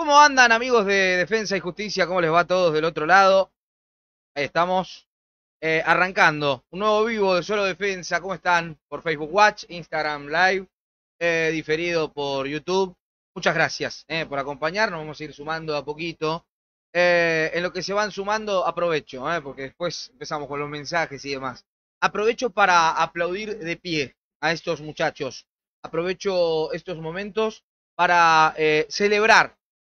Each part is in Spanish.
¿Cómo andan amigos de Defensa y Justicia? ¿Cómo les va a todos del otro lado? Ahí estamos eh, arrancando un nuevo vivo de Solo Defensa. ¿Cómo están? Por Facebook Watch, Instagram Live, eh, diferido por YouTube. Muchas gracias eh, por acompañarnos. Vamos a ir sumando a poquito. en lo que se van sumando, aprovecho, porque después empezamos con los mensajes y demás. Aprovecho para aplaudir de pie a estos muchachos. Aprovecho estos momentos para celebrar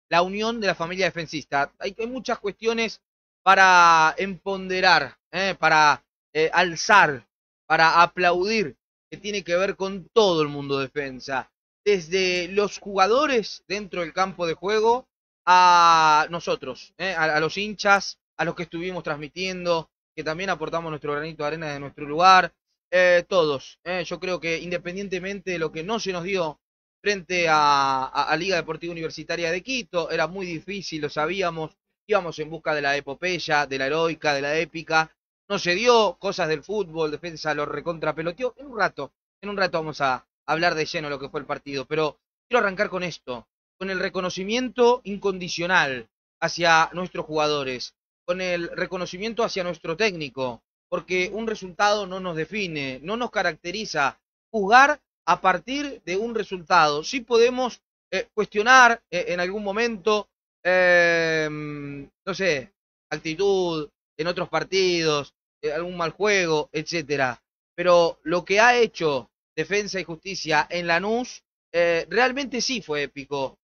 la unión de la familia defensista. Hay, muchas cuestiones para emponderar ¿eh? para eh, alzar, para aplaudir, que tiene que ver con todo el mundo defensa. Desde los jugadores dentro del campo de juego a nosotros, ¿eh? a, los hinchas, a los que estuvimos transmitiendo, que también aportamos nuestro granito de arena de nuestro lugar, todos. yo creo que independientemente de lo que no se nos dio frente a, Liga Deportiva Universitaria de Quito. Era muy difícil, lo sabíamos. Íbamos en busca de la epopeya, de la heroica, de la épica. No se dio, cosas del fútbol, defensa lo recontrapeloteó. En un rato, en un rato vamos a hablar de lleno lo que fue el partido. Pero quiero arrancar con esto, con el reconocimiento incondicional hacia nuestros jugadores, con el reconocimiento hacia nuestro técnico, porque un resultado no nos define, no nos caracteriza. Jugar a partir de un resultado. Sí podemos eh, cuestionar eh, en algún momento, em, no sé, actitud en otros partidos, eh, algún mal juego, etcétera. Pero lo que ha hecho Defensa y Justicia en Lanús realmente sí fue épico.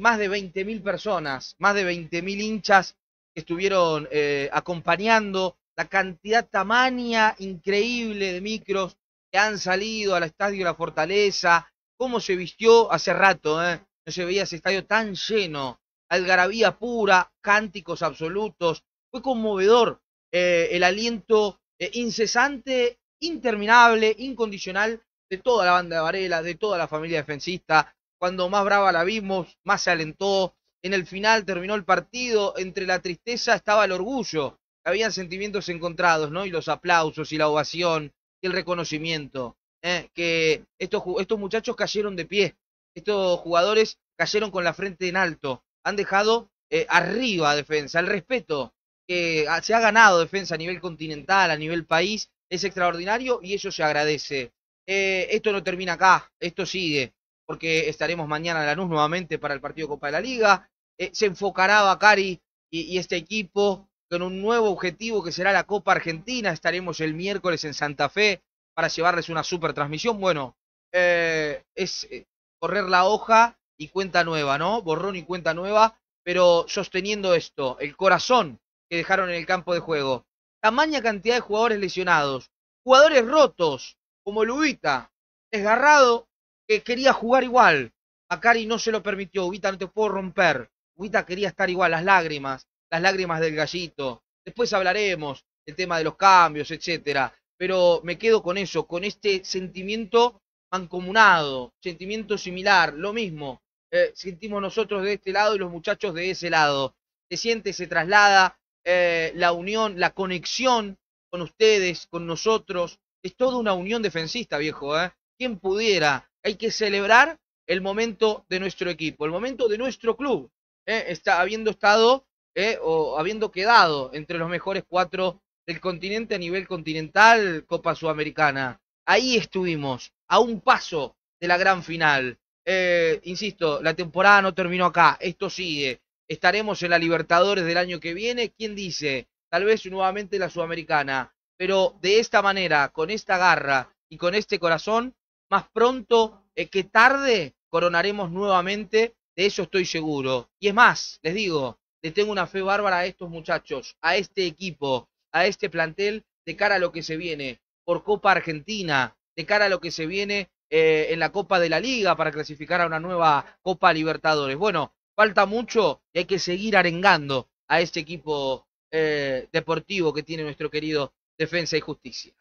más de 20.000 personas, más de 20.000 hinchas que estuvieron acompañando la cantidad tamaña increíble de micros que han salido al estadio La Fortaleza, cómo se vistió hace rato, ¿eh? no se veía ese estadio tan lleno, algarabía pura, cánticos absolutos, fue conmovedor eh, el aliento eh, incesante, interminable, incondicional de toda la banda de Varela, de toda la familia defensista, cuando más brava la vimos, más se alentó, en el final terminó el partido, entre la tristeza estaba el orgullo, habían sentimientos encontrados, ¿no? Y los aplausos y la ovación el reconocimiento, ¿eh? que estos, estos muchachos cayeron de pie, estos jugadores cayeron con la frente en alto, han dejado eh, arriba defensa, el respeto que se ha ganado defensa a nivel continental, a nivel país, es extraordinario y eso se agradece. Eh, esto no termina acá, esto sigue, porque estaremos mañana a la luz nuevamente para el partido Copa de la Liga. Eh, se enfocará Bacari y, este equipo con un nuevo objetivo que será la Copa Argentina. Estaremos el miércoles en Santa Fe para llevarles una super transmisión. Bueno, eh, es eh, correr la hoja y cuenta nueva, ¿no? Borrón y cuenta nueva, pero sosteniendo esto, el corazón que dejaron en el campo de juego. Tamaña cantidad de jugadores lesionados, jugadores rotos, como Lubita, desgarrado, que quería jugar igual. A Cari no se lo permitió, Ubita no te puedo romper. Ubita quería estar igual, las lágrimas las lágrimas del gallito. Después hablaremos del tema de los cambios, etcétera. Pero me quedo con eso, con este sentimiento mancomunado, sentimiento similar, lo mismo. Eh, sentimos nosotros de este lado y los muchachos de ese lado. Se siente, se traslada eh, la unión, la conexión con ustedes, con nosotros. Es toda una unión defensista, viejo. ¿eh? ¿Quién pudiera? Hay que celebrar el momento de nuestro equipo, el momento de nuestro club. ¿eh? Está, habiendo estado ¿eh? o habiendo quedado entre los mejores cuatro del continente a nivel continental, Copa Sudamericana. Ahí estuvimos, a un paso de la gran final. Eh, insisto, la temporada no terminó acá, esto sigue. Estaremos en la Libertadores del año que viene, ¿quién dice? Tal vez nuevamente la Sudamericana, pero de esta manera, con esta garra y con este corazón, más pronto eh, que tarde coronaremos nuevamente, de eso estoy seguro. Y es más, les digo, le tengo una fe bárbara a estos muchachos, a este equipo, a este plantel, de cara a lo que se viene por Copa Argentina, de cara a lo que se viene eh, en la Copa de la Liga para clasificar a una nueva Copa Libertadores. Bueno, falta mucho y hay que seguir arengando a este equipo eh, deportivo que tiene nuestro querido Defensa y Justicia.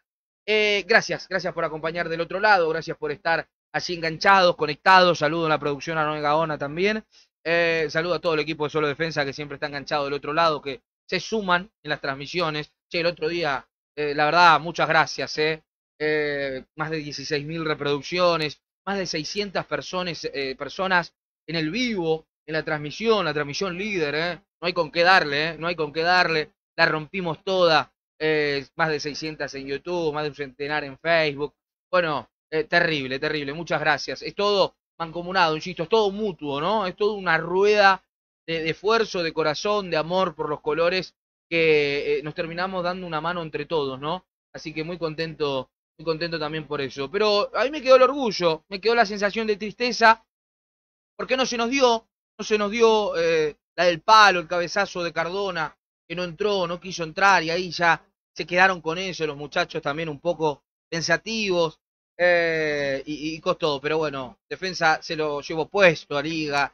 Eh, gracias, gracias por acompañar del otro lado, gracias por estar así enganchados, conectados. Saludo a la producción a Noé Gaona también. Eh, saludo a todo el equipo de Solo Defensa que siempre está enganchado del otro lado, que se suman en las transmisiones. Che, el otro día, eh, la verdad, muchas gracias. Eh. eh más de 16.000 reproducciones, más de 600 personas, personas en el vivo, en la transmisión, la transmisión líder. No hay con qué darle, no hay con qué darle. La rompimos toda. más de 600 en YouTube, más de un centenar en Facebook. Bueno, terrible, terrible. Muchas gracias. Es todo mancomunado, insisto, es todo mutuo, ¿no? Es toda una rueda de, esfuerzo, de corazón, de amor por los colores que eh, nos terminamos dando una mano entre todos, ¿no? Así que muy contento, muy contento también por eso. Pero a mí me quedó el orgullo, me quedó la sensación de tristeza, porque no se nos dio, no se nos dio eh, la del palo, el cabezazo de Cardona, que no entró, no quiso entrar, y ahí ya se quedaron con eso, los muchachos también un poco pensativos, eh, y, costó, pero bueno, defensa se lo llevó puesto a Liga.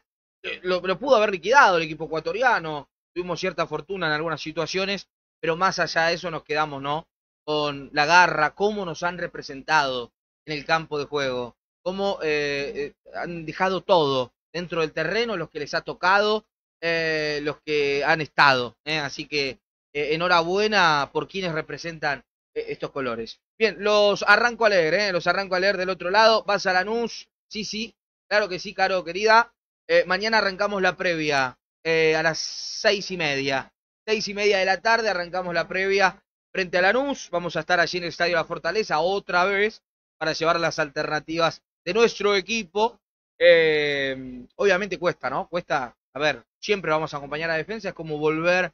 Lo, pudo haber liquidado el equipo ecuatoriano. Tuvimos cierta fortuna en algunas situaciones, pero más allá de eso nos quedamos, ¿no? Con la garra, cómo nos han representado en el campo de juego, cómo eh, eh, han dejado todo dentro del terreno, los que les ha tocado, los que han estado. Así que enhorabuena por quienes representan eh, estos colores. Bien, los arranco a leer, ¿eh? los arranco a leer del otro lado. Vas a la NUS, sí, sí, claro que sí, Caro, querida. Eh, mañana arrancamos la previa eh, a las seis y media. Seis y media de la tarde arrancamos la previa frente a la Lanús. Vamos a estar allí en el Estadio La Fortaleza otra vez para llevar las alternativas de nuestro equipo. obviamente cuesta, ¿no? Cuesta, a ver, siempre vamos a acompañar a la defensa, es como volver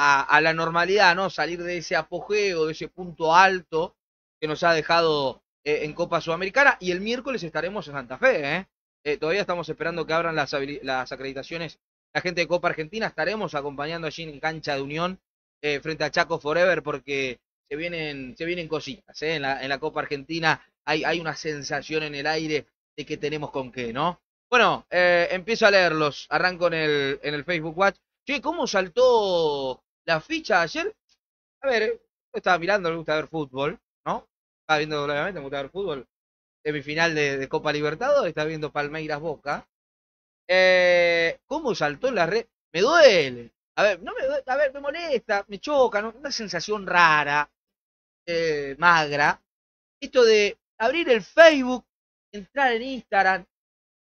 a, la normalidad, ¿no? Salir de ese apogeo, de ese punto alto que nos ha dejado eh, en Copa Sudamericana. Y el miércoles estaremos en Santa Fe, ¿eh? eh todavía estamos esperando que abran las, las acreditaciones la gente de Copa Argentina. Estaremos acompañando allí en Cancha de Unión eh, frente a Chaco Forever porque se vienen, se vienen cositas. ¿eh? En, la, en, la, Copa Argentina hay, hay una sensación en el aire de que tenemos con qué, ¿no? Bueno, empiezo a leerlos. Arranco en el, en el Facebook Watch. Che, ¿cómo saltó la ficha ayer. A ver, yo estaba mirando, me gusta ver fútbol, ¿no? Estaba viendo, obviamente, me gusta ver fútbol. Semifinal de, Copa Libertadores, está viendo Palmeiras Boca. Eh, ¿Cómo saltó la red? Me duele. A ver, no me a ver, me molesta, me choca, una sensación rara, eh, magra. Esto de abrir el Facebook, entrar en Instagram,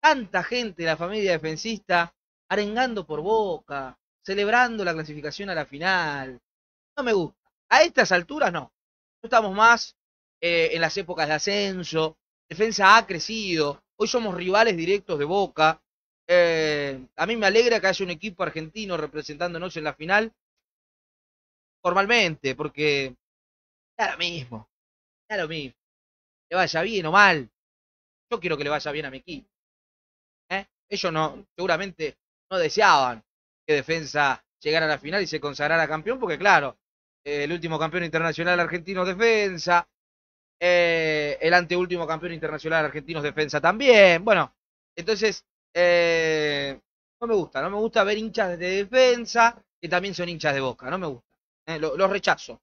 tanta gente de la familia defensista arengando por boca, celebrando la clasificación a la final. No me gusta. A estas alturas no. No estamos más eh, en las épocas de ascenso. Defensa ha crecido. Hoy somos rivales directos de Boca. Eh, a mí me alegra que haya un equipo argentino representándonos en la final. Formalmente, porque Claro mismo. Claro lo mismo. Le vaya bien o mal. Yo quiero que le vaya bien a mi equipo. ¿Eh? Ellos no, seguramente no deseaban Defensa llegara a la final y se consagrara campeón, porque claro, eh, el último campeón internacional argentino Defensa, eh, el anteúltimo campeón internacional argentino Defensa también. Bueno, entonces, eh, no me gusta, no me gusta ver hinchas de Defensa que también son hinchas de Boca, no me gusta. Eh, los rechazo.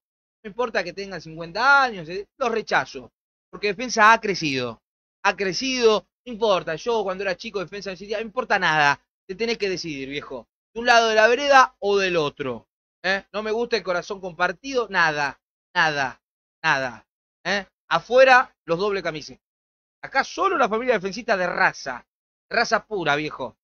No importa que tengan 50 años, los rechazo. Porque Defensa ha crecido. Ha crecido, no importa. Yo cuando era chico Defensa decía, no importa nada. Te tenés que decidir, viejo un lado de la vereda o del otro. ¿eh? No me gusta el corazón compartido, nada, nada, nada. ¿eh? Afuera, los doble camisetas. Acá solo la familia defensista de raza, raza pura, viejo.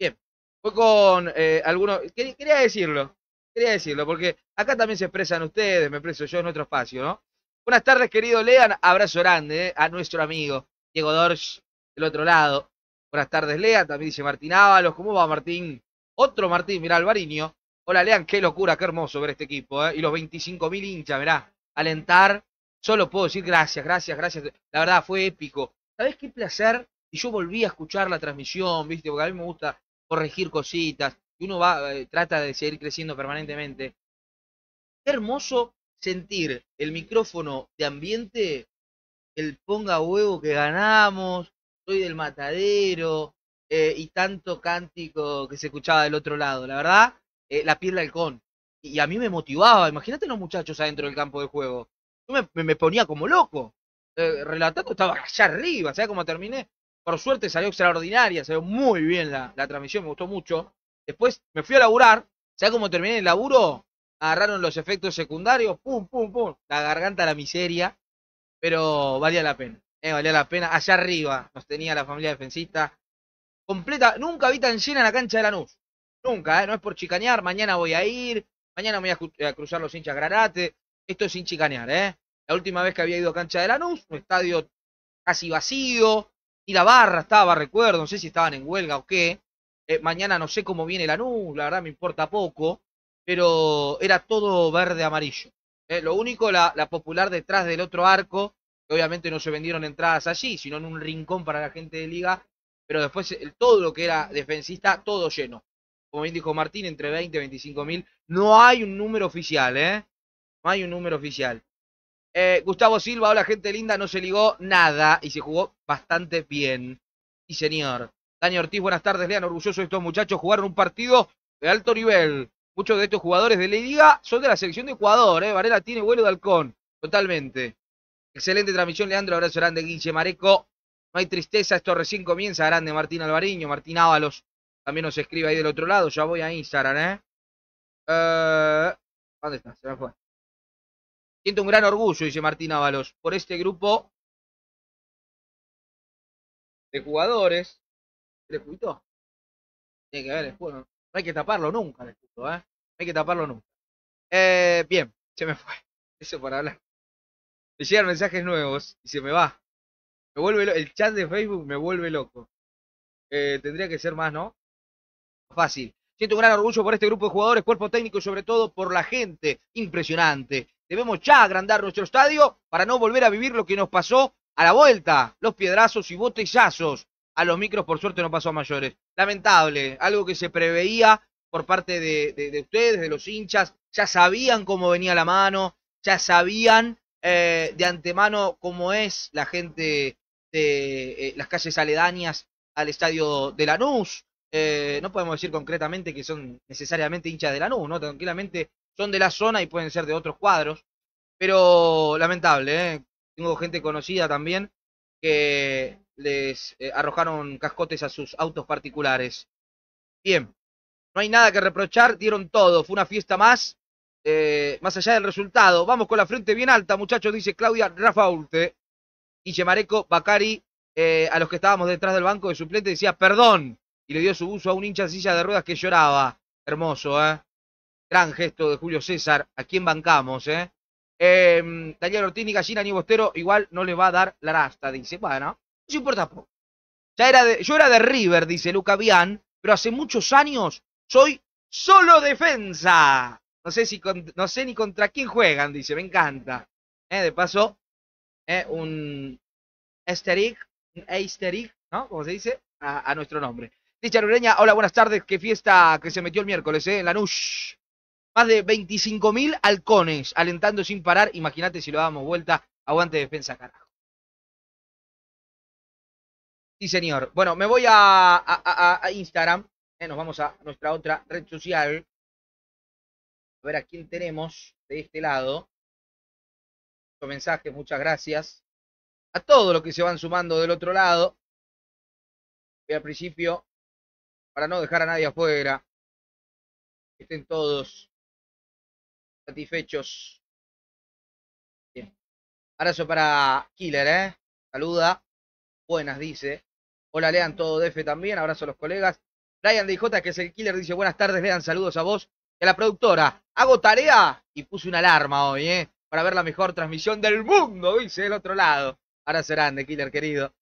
Bien, fue con eh, algunos... Quería decirlo, quería decirlo, porque acá también se expresan ustedes, me expreso yo en otro espacio, ¿no? Buenas tardes, querido Lean. Abrazo grande a nuestro amigo Diego Dorsch, del otro lado. Buenas tardes, Lea. También dice Martín Ábalos. ¿Cómo va, Martín? Otro Martín, mirá, Alvariño. Hola, lean, qué locura, qué hermoso ver este equipo. Eh. Y los 25.000 hinchas, mirá, alentar. Solo puedo decir gracias, gracias, gracias. La verdad, fue épico. ¿Sabés qué placer? Y yo volví a escuchar la transmisión, ¿viste? Porque a mí me gusta corregir cositas. Y uno va, eh, trata de seguir creciendo permanentemente. Qué hermoso sentir el micrófono de ambiente, el ponga huevo que ganamos, soy del matadero, eh, y tanto cántico que se escuchaba del otro lado. La verdad, eh, la piel de halcón. Y, a mí me motivaba. Imagínate los muchachos adentro del campo de juego. Yo me, ponía como loco. Eh, relatando estaba allá arriba. ¿Sabes cómo terminé? Por suerte salió extraordinaria. Salió muy bien la, la transmisión. Me gustó mucho. Después me fui a laburar. ¿Sabes cómo terminé el laburo? Agarraron los efectos secundarios. Pum, pum, pum. La garganta, la miseria. Pero valía la pena. Eh, valía la pena. Allá arriba nos tenía la familia defensista completa. Nunca vi tan llena la cancha de la Lanús. Nunca, ¿eh? no es por chicanear. Mañana voy a ir, mañana voy a, cruzar los hinchas Granate. Esto es sin chicanear, ¿eh? La última vez que había ido a cancha de Lanús, un estadio casi vacío, y la barra estaba, recuerdo, no sé si estaban en huelga o qué. Eh, mañana no sé cómo viene Lanús, la verdad me importa poco, pero era todo verde-amarillo. ¿eh? lo único, la, la popular detrás del otro arco, que obviamente no se vendieron entradas allí, sino en un rincón para la gente de liga, pero después todo lo que era defensista, todo lleno. Como bien dijo Martín, entre 20 y 25 mil. No hay un número oficial, ¿eh? No hay un número oficial. Eh, Gustavo Silva, hola gente linda, no se ligó nada y se jugó bastante bien. Sí, señor. Daniel Ortiz, buenas tardes, Leandro, orgulloso estos muchachos, jugaron un partido de alto nivel. Muchos de estos jugadores de la liga son de la selección de Ecuador, ¿eh? Varela tiene vuelo de halcón, totalmente. Excelente transmisión, Leandro, abrazo grande, Guille Mareco. No hay tristeza, esto recién comienza. Grande Martín Alvariño, Martín Ábalos también nos escribe ahí del otro lado. Ya voy a Instagram, ¿eh? eh dónde está? Se me fue. Siento un gran orgullo, dice Martín Ábalos, por este grupo de jugadores. ¿Le escuchó? Tiene que ver No hay que taparlo nunca, el escudo, ¿eh? No hay que taparlo nunca. Eh, bien, se me fue. Eso para hablar. Le llegan mensajes nuevos y se me va el chat de Facebook me vuelve loco. Eh, tendría que ser más, ¿no? Fácil. Siento un gran orgullo por este grupo de jugadores, cuerpo técnico y sobre todo por la gente. Impresionante. Debemos ya agrandar nuestro estadio para no volver a vivir lo que nos pasó a la vuelta. Los piedrazos y botellazos. A los micros, por suerte, no pasó a mayores. Lamentable. Algo que se preveía por parte de, de ustedes, de los hinchas. Ya sabían cómo venía la mano. Ya sabían eh, de antemano cómo es la gente eh, las calles aledañas al estadio de Lanús. Eh, no podemos decir concretamente que son necesariamente hinchas de Lanús, ¿no? Tranquilamente son de la zona y pueden ser de otros cuadros. Pero lamentable, ¿eh? Tengo gente conocida también que les arrojaron cascotes a sus autos particulares. Bien, no hay nada que reprochar, dieron todo, fue una fiesta más, más allá del resultado. Vamos con la frente bien alta, muchachos, dice Claudia Rafaulte y Yemareco Bacari, eh, a los que estábamos detrás del banco de suplente, decía perdón y le dio su uso a un hincha de silla de ruedas que lloraba. Hermoso, ¿eh? Gran gesto de Julio César, a quien bancamos, ¿eh? eh Daniel Ortiz, ni gallina, ni bostero, igual no le va a dar la rasta, dice. Bueno, se importa poco. Ya era de, yo era de River, dice Luca Bian, pero hace muchos años soy solo defensa. No sé, si no sé ni contra quién juegan, dice, me encanta. Eh, de paso, eh, un Esteric, un ¿no? ¿Cómo se dice, a, nuestro nombre. Dicha Ureña, hola, buenas tardes, qué fiesta que se metió el miércoles, ¿eh? En la NUSH. Más de 25.000 halcones alentando sin parar, imagínate si lo damos vuelta, aguante defensa, carajo. Sí, señor. Bueno, me voy a, Instagram, eh, nos vamos a nuestra otra red social. A ver a quién tenemos de este lado mensaje muchas gracias. A todos los que se van sumando del otro lado. Y al principio, para no dejar a nadie afuera, estén todos satisfechos. Abrazo para Killer, ¿eh? Saluda. Buenas, dice. Hola, lean todo DF también. Abrazo a los colegas. Brian DJ, que es el Killer, dice buenas tardes, lean saludos a vos y a la productora. Hago tarea y puse una alarma hoy, ¿eh? para ver la mejor transmisión del mundo, dice del otro lado. Ahora serán de Killer querido.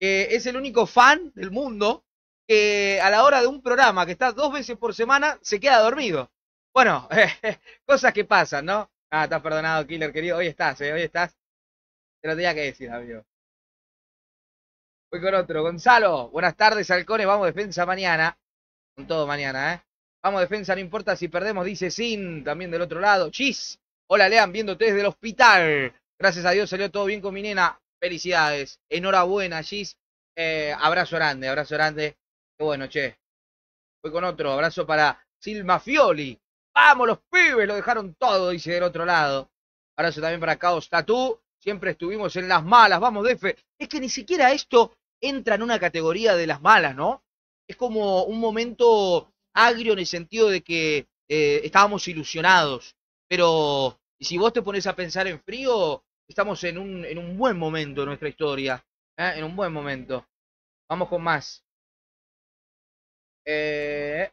que es el único fan del mundo que a la hora de un programa que está dos veces por semana se queda dormido. Bueno, cosas que pasan, ¿no? Ah, estás perdonado, Killer querido. Hoy estás, eh, hoy estás. Te lo tenía que decir, amigo. Voy con otro. Gonzalo, buenas tardes, halcones. Vamos defensa mañana. Con todo mañana, ¿eh? Vamos defensa, no importa si perdemos, dice Sin, también del otro lado. Chis, Hola, Lean, viéndote desde el hospital. Gracias a Dios salió todo bien con mi nena. Felicidades. Enhorabuena, Gis. Eh, abrazo grande, abrazo grande. Qué bueno, che. Voy con otro. Abrazo para Silma Fioli. Vamos, los pibes, lo dejaron todo, dice del otro lado. Abrazo también para Caos Tatú. Siempre estuvimos en las malas. Vamos, Defe. Es que ni siquiera esto entra en una categoría de las malas, ¿no? Es como un momento agrio en el sentido de que eh, estábamos ilusionados, pero y si vos te pones a pensar en frío, estamos en un, en un buen momento en nuestra historia. ¿eh? En un buen momento. Vamos con más. Eh,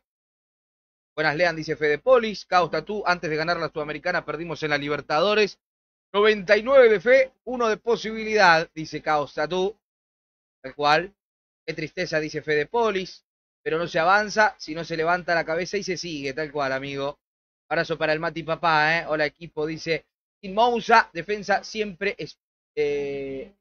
buenas, Lean, dice Fede Polis. Caos Tatú, antes de ganar la Sudamericana perdimos en la Libertadores. 99 de fe, 1 de posibilidad, dice Caos Tatú. Tal cual. Qué tristeza, dice Fede Polis. Pero no se avanza si no se levanta la cabeza y se sigue, tal cual, amigo. Abrazo para el Mati Papá, ¿eh? Hola equipo, dice Sin Mousa, defensa siempre es, eh,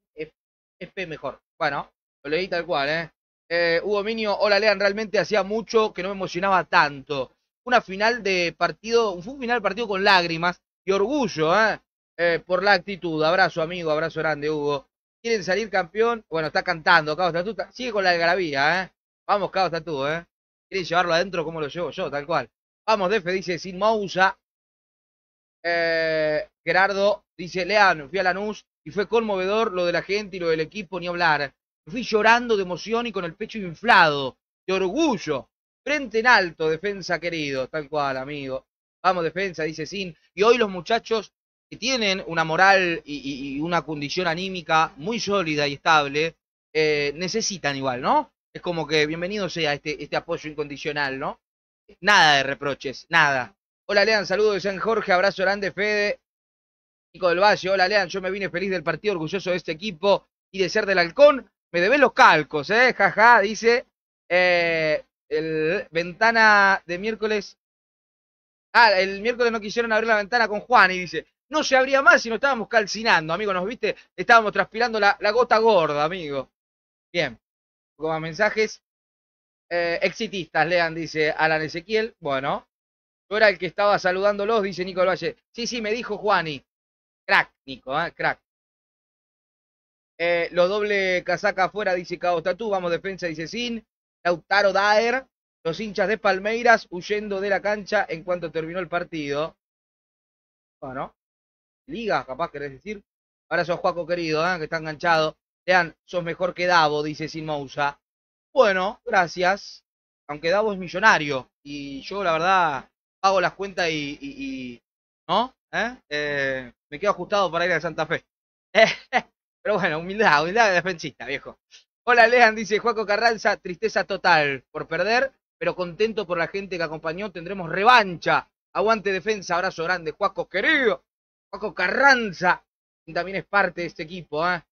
mejor. Bueno, lo leí tal cual, ¿eh? ¿eh? Hugo Minio, hola Lean, realmente hacía mucho que no me emocionaba tanto. Una final de partido, un final partido con lágrimas y orgullo, eh. ¿eh? por la actitud. Abrazo, amigo, abrazo grande, Hugo. ¿Quieren salir campeón? Bueno, está cantando, Cabo Tatú. Sigue con la algarabía, ¿eh? Vamos, Cabo Tatú, ¿eh? ¿Quieren llevarlo adentro como lo llevo yo, tal cual? Vamos Defe, dice Sin Mousa. Eh, Gerardo dice, Lean, fui a Lanús y fue conmovedor lo de la gente y lo del equipo, ni hablar. Fui llorando de emoción y con el pecho inflado, de orgullo. Frente en alto, defensa querido, tal cual, amigo. Vamos, defensa, dice Sin. Y hoy los muchachos que tienen una moral y, una condición anímica muy sólida y estable, eh, necesitan igual, ¿no? Es como que bienvenido sea este, este apoyo incondicional, ¿no? Nada de reproches, nada. Hola Lean, saludos de San Jorge, abrazo grande Fede. Nico del Valle, hola Lean, yo me vine feliz del partido, orgulloso de este equipo y de ser del halcón. Me debes los calcos, ¿eh? Jaja, dice. Eh, el ventana de miércoles. Ah, el miércoles no quisieron abrir la ventana con Juan y dice, no se abría más si no estábamos calcinando, amigo, nos viste, estábamos transpirando la, gota gorda, amigo. Bien, como mensajes. Eh, exitistas, lean, dice Alan Ezequiel. Bueno, yo era el que estaba saludándolos, dice Nicolás Valle. Sí, sí, me dijo Juani. Crack, Nico, ¿eh? crack. Eh, los doble casaca afuera, dice Cabo tú Vamos, defensa, dice Sin. Lautaro Daer. Los hinchas de Palmeiras huyendo de la cancha en cuanto terminó el partido. Bueno, liga, capaz querés decir. para sos Juaco querido, que está enganchado. Lean, sos mejor que Davo, dice Sin Mousa bueno, gracias, aunque Davo es millonario y yo la verdad pago las cuentas y, ¿no? ¿Eh? Eh, me quedo ajustado para ir a Santa Fe. Pero bueno, humildad, humildad de defensista, viejo. Hola, Lean, dice Juaco Carranza, tristeza total por perder, pero contento por la gente que acompañó, tendremos revancha. Aguante defensa, abrazo grande, Juaco querido. Juaco Carranza, también es parte de este equipo, ¿eh?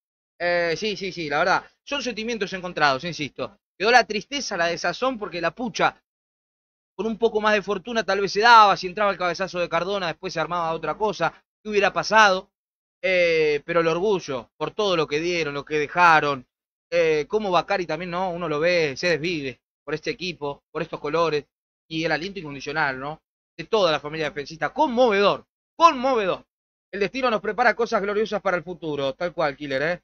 ¿eh? Sí, sí, sí, la verdad. Son sentimientos encontrados, insisto. Quedó la tristeza, la desazón, porque la pucha, con un poco más de fortuna, tal vez se daba. Si entraba el cabezazo de Cardona, después se armaba otra cosa. ¿Qué hubiera pasado? Eh, pero el orgullo por todo lo que dieron, lo que dejaron. Eh, como Bacari también, ¿no? Uno lo ve, se desvive por este equipo, por estos colores. Y el aliento incondicional, ¿no? De toda la familia defensista. Conmovedor, conmovedor. El destino nos prepara cosas gloriosas para el futuro. Tal cual, Killer, ¿eh?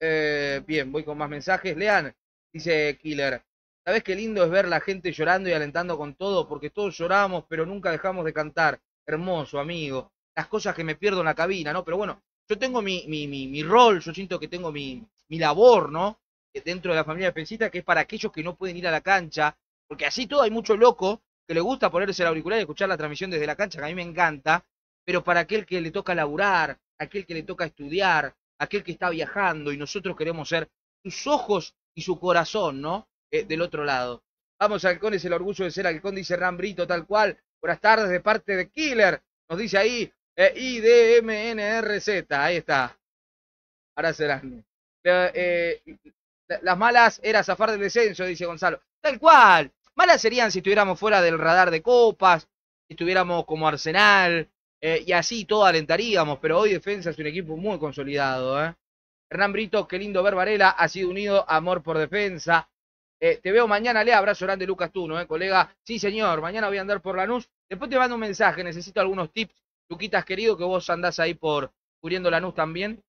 eh bien, voy con más mensajes. Lean, dice Killer. ¿Sabes qué lindo es ver la gente llorando y alentando con todo? Porque todos lloramos, pero nunca dejamos de cantar. Hermoso, amigo. Las cosas que me pierdo en la cabina, ¿no? Pero bueno, yo tengo mi, mi, mi, rol, yo siento que tengo mi, labor, ¿no? Eh, dentro de la familia de pensita, que es para aquellos que no pueden ir a la cancha, porque así todo hay mucho loco que le gusta ponerse el auricular y escuchar la transmisión desde la cancha, que a mí me encanta, pero para aquel que le toca laburar, aquel que le toca estudiar, aquel que está viajando y nosotros queremos ser sus ojos y su corazón, ¿no? Eh, del otro lado. Vamos, es el orgullo de ser halcón, dice Rambrito, tal cual. Buenas tardes de parte de Killer, nos dice ahí, eh, IDMNRZ, ahí está. Ahora serán. Eh, las malas era zafar del descenso, dice Gonzalo. Tal cual. Malas serían si estuviéramos fuera del radar de copas, si estuviéramos como Arsenal, eh, y así todo alentaríamos, pero hoy Defensa es un equipo muy consolidado, ¿eh? Hernán Brito, qué lindo ver Varela, ha sido unido, amor por defensa. Eh, te veo mañana, le abrazo grande Lucas Tuno, eh, colega. Sí, señor, mañana voy a andar por Lanús. Después te mando un mensaje, necesito algunos tips, Luquitas querido, que vos andás ahí por cubriendo Lanús también.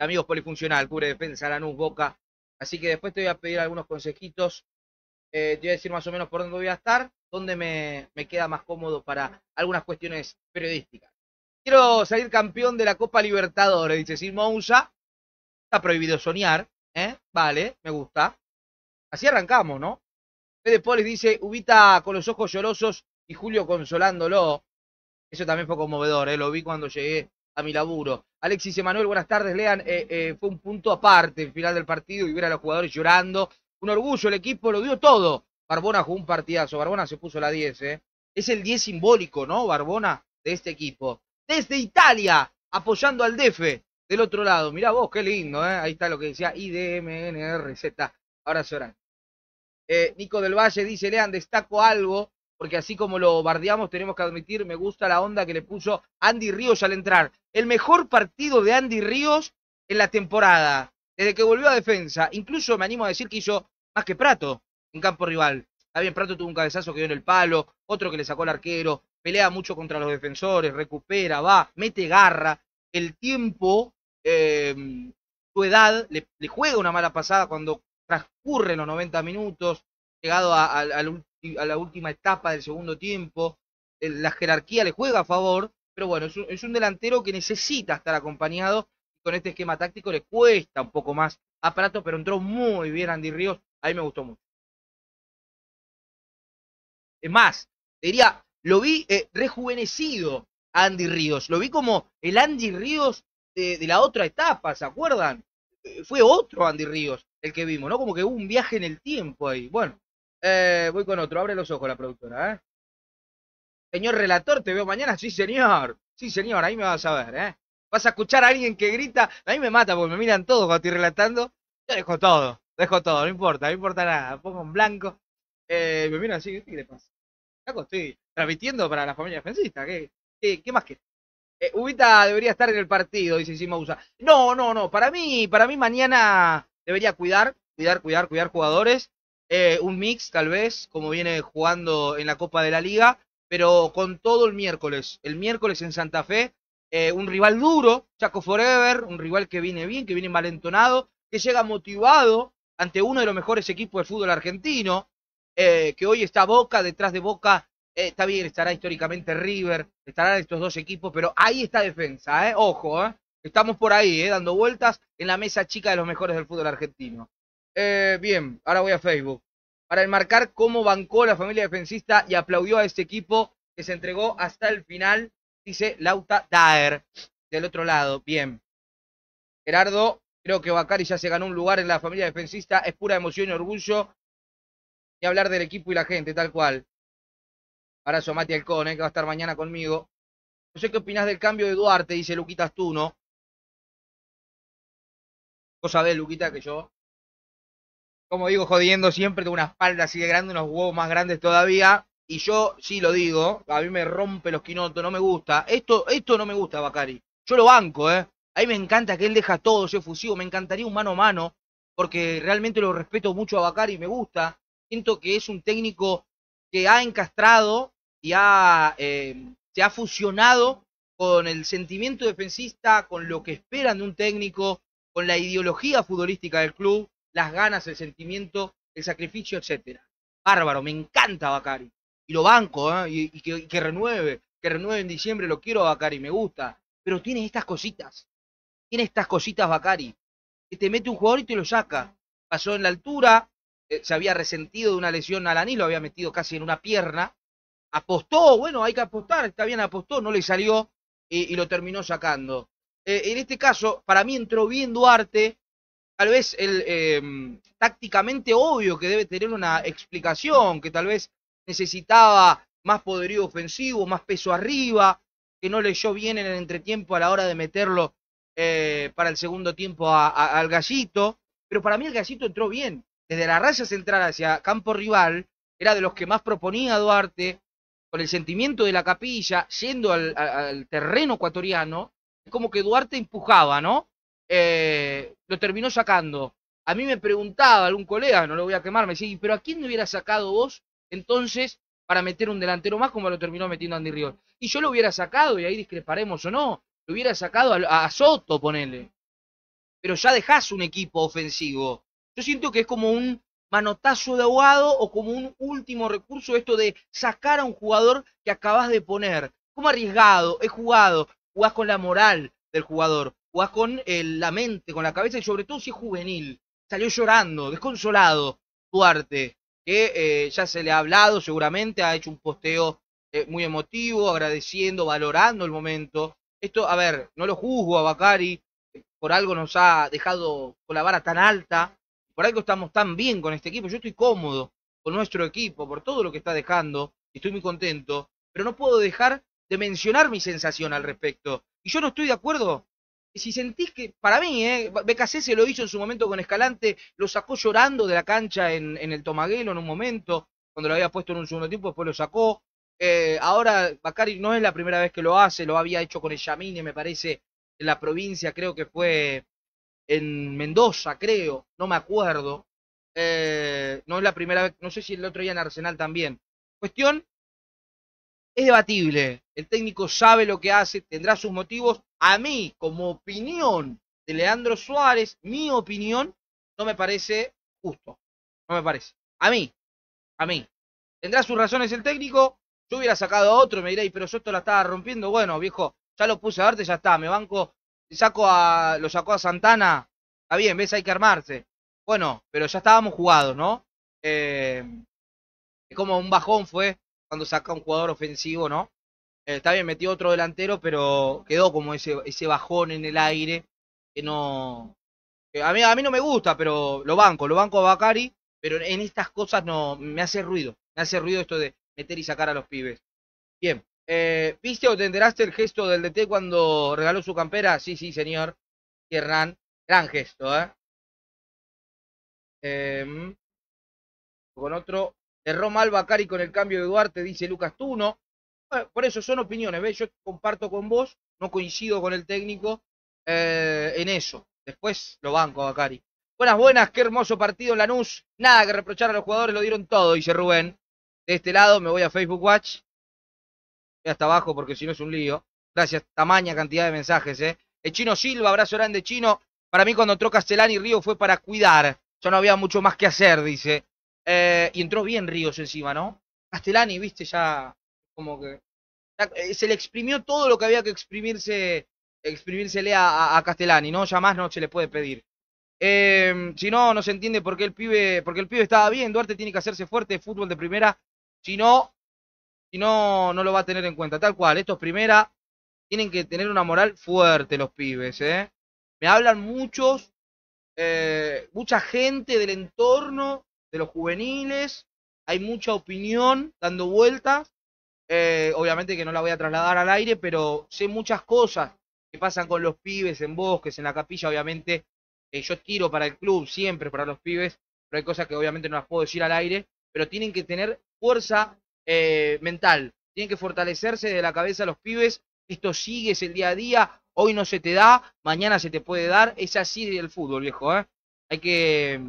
Amigos Polifuncional, cubre defensa, Lanús, Boca. Así que después te voy a pedir algunos consejitos. Eh, te voy a decir más o menos por dónde voy a estar, dónde me queda más cómodo para algunas cuestiones periodísticas. Quiero salir campeón de la Copa Libertadores, dice usa Está prohibido soñar, ¿eh? Vale, me gusta. Así arrancamos, ¿no? Fede Polis dice, Ubita con los ojos llorosos y Julio consolándolo. Eso también fue conmovedor, ¿eh? lo vi cuando llegué a mi laburo. Alexis Emanuel, buenas tardes, Lean. Eh, eh, fue un punto aparte el final del partido y ver a los jugadores llorando. Un orgullo, el equipo lo dio todo. Barbona jugó un partidazo, Barbona se puso la 10, ¿eh? Es el 10 simbólico, ¿no? Barbona de este equipo desde Italia, apoyando al DF del otro lado. Mirá vos, qué lindo, ¿eh? ahí está lo que decía IDMNRZ. Ahora se Eh, Nico del Valle dice, Lean, destaco algo, porque así como lo bardeamos, tenemos que admitir, me gusta la onda que le puso Andy Ríos al entrar. El mejor partido de Andy Ríos en la temporada, desde que volvió a defensa. Incluso me animo a decir que hizo más que Prato en campo rival. Está bien, Prato tuvo un cabezazo que dio en el palo, otro que le sacó al arquero, pelea mucho contra los defensores, recupera, va, mete garra. El tiempo, em, su edad, le, juega una mala pasada cuando transcurren los 90 minutos, llegado a, la última etapa del segundo tiempo. Eh, la jerarquía le juega a favor, pero bueno, es un, delantero que necesita estar acompañado. Y con este esquema táctico le cuesta un poco más aparato, pero entró muy bien Andy Ríos. A me gustó mucho. Es más, diría, lo vi eh, rejuvenecido a Andy Ríos, lo vi como el Andy Ríos de, la otra etapa, ¿se acuerdan? Eh, fue otro Andy Ríos el que vimos, ¿no? Como que hubo un viaje en el tiempo ahí. Bueno, eh, voy con otro, abre los ojos la productora, ¿eh? Señor relator, te veo mañana, sí señor, sí señor, ahí me vas a ver, ¿eh? Vas a escuchar a alguien que grita, a me mata porque me miran todos cuando estoy relatando, yo dejo todo, dejo todo, no importa, no importa nada, pongo en blanco, eh, me miran así, ¿qué le pasa? Acá estoy transmitiendo para la familia defensista. ¿Qué, qué, más que? Eh, Ubita debería estar en el partido, dice usa No, no, no. Para mí, para mí mañana debería cuidar, cuidar, cuidar, cuidar jugadores. Eh, un mix, tal vez, como viene jugando en la Copa de la Liga, pero con todo el miércoles. El miércoles en Santa Fe, eh, un rival duro, Chaco Forever, un rival que viene bien, que viene malentonado, que llega motivado ante uno de los mejores equipos de fútbol argentino, que hoy está Boca, detrás de Boca eh, está bien, estará históricamente River, estarán estos dos equipos, pero ahí está defensa, ¿eh? Ojo, ¿eh? Estamos por ahí, ¿eh? Dando vueltas en la mesa chica de los mejores del fútbol argentino. Eh, bien, ahora voy a Facebook. Para enmarcar cómo bancó la familia defensista y aplaudió a este equipo que se entregó hasta el final, dice Lauta Daer, del otro lado. Bien. Gerardo, creo que Bacari ya se ganó un lugar en la familia defensista. Es pura emoción y orgullo. Y hablar del equipo y la gente, tal cual. Abrazo Mati Alcone, ¿eh? que va a estar mañana conmigo. No sé qué opinas del cambio de Duarte, dice Luquita Astuno. Cosa sabés, Luquita, que yo, como digo, jodiendo siempre, tengo una espalda así de grande, unos huevos más grandes todavía. Y yo sí lo digo, a mí me rompe los quinotos, no me gusta. Esto, esto no me gusta, Bacari. Yo lo banco, ¿eh? A mí me encanta que él deja todo, ese fusivo, me encantaría un mano a mano, porque realmente lo respeto mucho a Bacari, me gusta. Siento que es un técnico que ha encastrado y eh, se ha fusionado con el sentimiento defensista, con lo que esperan de un técnico, con la ideología futbolística del club, las ganas, el sentimiento, el sacrificio, etcétera. Bárbaro, me encanta Bacari. Y lo banco, ¿eh? y, que, renueve, que renueve en diciembre, lo quiero a Bacari, me gusta. Pero tiene estas cositas, tiene estas cositas Bakari. que te mete un jugador y te lo saca. Pasó en la altura, eh, se había resentido de una lesión al anillo, lo había metido casi en una pierna, apostó, bueno, hay que apostar, está bien, apostó, no le salió y, lo terminó sacando. Eh, en este caso, para mí entró bien Duarte, tal vez el, em, tácticamente obvio que debe tener una explicación, que tal vez necesitaba más poderío ofensivo, más peso arriba, que no leyó bien en el entretiempo a la hora de meterlo eh, para el segundo tiempo al gallito, pero para mí el gallito entró bien, desde la raya central hacia campo rival, era de los que más proponía Duarte, con el sentimiento de la capilla, yendo al, terreno ecuatoriano, es como que Duarte empujaba, ¿no? Eh, lo terminó sacando. A mí me preguntaba algún colega, no lo voy a quemar, me decía, pero ¿a quién le hubiera sacado vos entonces para meter un delantero más como lo terminó metiendo Andy Ríos? Y yo lo hubiera sacado, y ahí discreparemos o no, lo hubiera sacado a, a Soto, ponele. Pero ya dejás un equipo ofensivo. Yo siento que es como un manotazo de ahogado o como un último recurso esto de sacar a un jugador que acabas de poner. cómo arriesgado, he jugado, jugás con la moral del jugador, jugás con eh, la mente, con la cabeza y sobre todo si es juvenil. Salió llorando, desconsolado, Duarte, que eh, ya se le ha hablado seguramente, ha hecho un posteo eh, muy emotivo, agradeciendo, valorando el momento. Esto, a ver, no lo juzgo a Bacari, por algo nos ha dejado con la vara tan alta, por algo estamos tan bien con este equipo. Yo estoy cómodo con nuestro equipo, por todo lo que está dejando, y estoy muy contento, pero no puedo dejar de mencionar mi sensación al respecto. Y yo no estoy de acuerdo. Si sentís que, para mí, ¿eh? BKC se lo hizo en su momento con Escalante, lo sacó llorando de la cancha en, el Tomaguelo en un momento, cuando lo había puesto en un segundo tiempo, después lo sacó. Eh, ahora Bacari no es la primera vez que lo hace, lo había hecho con el Yamine, me parece, en la provincia, creo que fue en Mendoza, creo, no me acuerdo. Eh, no es la primera vez, no sé si el otro día en Arsenal también. Cuestión, es debatible. El técnico sabe lo que hace, tendrá sus motivos. A mí, como opinión de Leandro Suárez, mi opinión, no me parece justo. No me parece. A mí, a mí. Tendrá sus razones el técnico. Yo hubiera sacado a otro me diréis, pero yo esto la estaba rompiendo. Bueno, viejo, ya lo puse a verte, ya está. Me banco saco a, lo sacó a Santana, está bien, ves, hay que armarse. Bueno, pero ya estábamos jugados, ¿no? Eh, es como un bajón fue cuando saca un jugador ofensivo, ¿no? Eh, está bien, metió otro delantero, pero quedó como ese, ese bajón en el aire que no... a, mí, a mí no me gusta, pero lo banco, lo banco a Bacari, pero en estas cosas no me hace ruido, me hace ruido esto de meter y sacar a los pibes. Bien, eh, ¿Viste o te enteraste el gesto del DT cuando regaló su campera? Sí, sí, señor. gran gesto, ¿eh? Em, con otro. Erró mal Bacari con el cambio de Duarte, dice Lucas Tuno. por eso son opiniones, Yo comparto con vos, no coincido con el técnico eh, en eso. Después lo banco Bacari. Buenas, buenas, qué hermoso partido Lanús. Nada que reprochar a los jugadores, lo dieron todo, dice Rubén. De este lado me voy a Facebook Watch hasta abajo porque si no es un lío. Gracias, tamaña cantidad de mensajes, ¿eh? El chino Silva, abrazo grande, chino. Para mí cuando entró Castellani Río fue para cuidar. Ya no había mucho más que hacer, dice. Eh, y entró bien Ríos encima, ¿no? Castellani, viste, ya como que... Eh, se le exprimió todo lo que había que exprimirse exprimírsele a, a, Castellani, ¿no? Ya más no se le puede pedir. Eh, si no, no se entiende por qué el pibe, porque el pibe estaba bien, Duarte tiene que hacerse fuerte, fútbol de primera, si no, si no, no lo va a tener en cuenta. Tal cual, esto es primera, tienen que tener una moral fuerte los pibes, ¿eh? Me hablan muchos, eh, mucha gente del entorno, de los juveniles, hay mucha opinión dando vueltas. Eh, obviamente que no la voy a trasladar al aire, pero sé muchas cosas que pasan con los pibes en bosques, en la capilla, obviamente. Eh, yo tiro para el club siempre, para los pibes, pero hay cosas que obviamente no las puedo decir al aire, pero tienen que tener fuerza eh, mental. Tienen que fortalecerse de la cabeza los pibes. Esto sigue, es el día a día. Hoy no se te da, mañana se te puede dar. Es así el fútbol, viejo. ¿eh? Hay que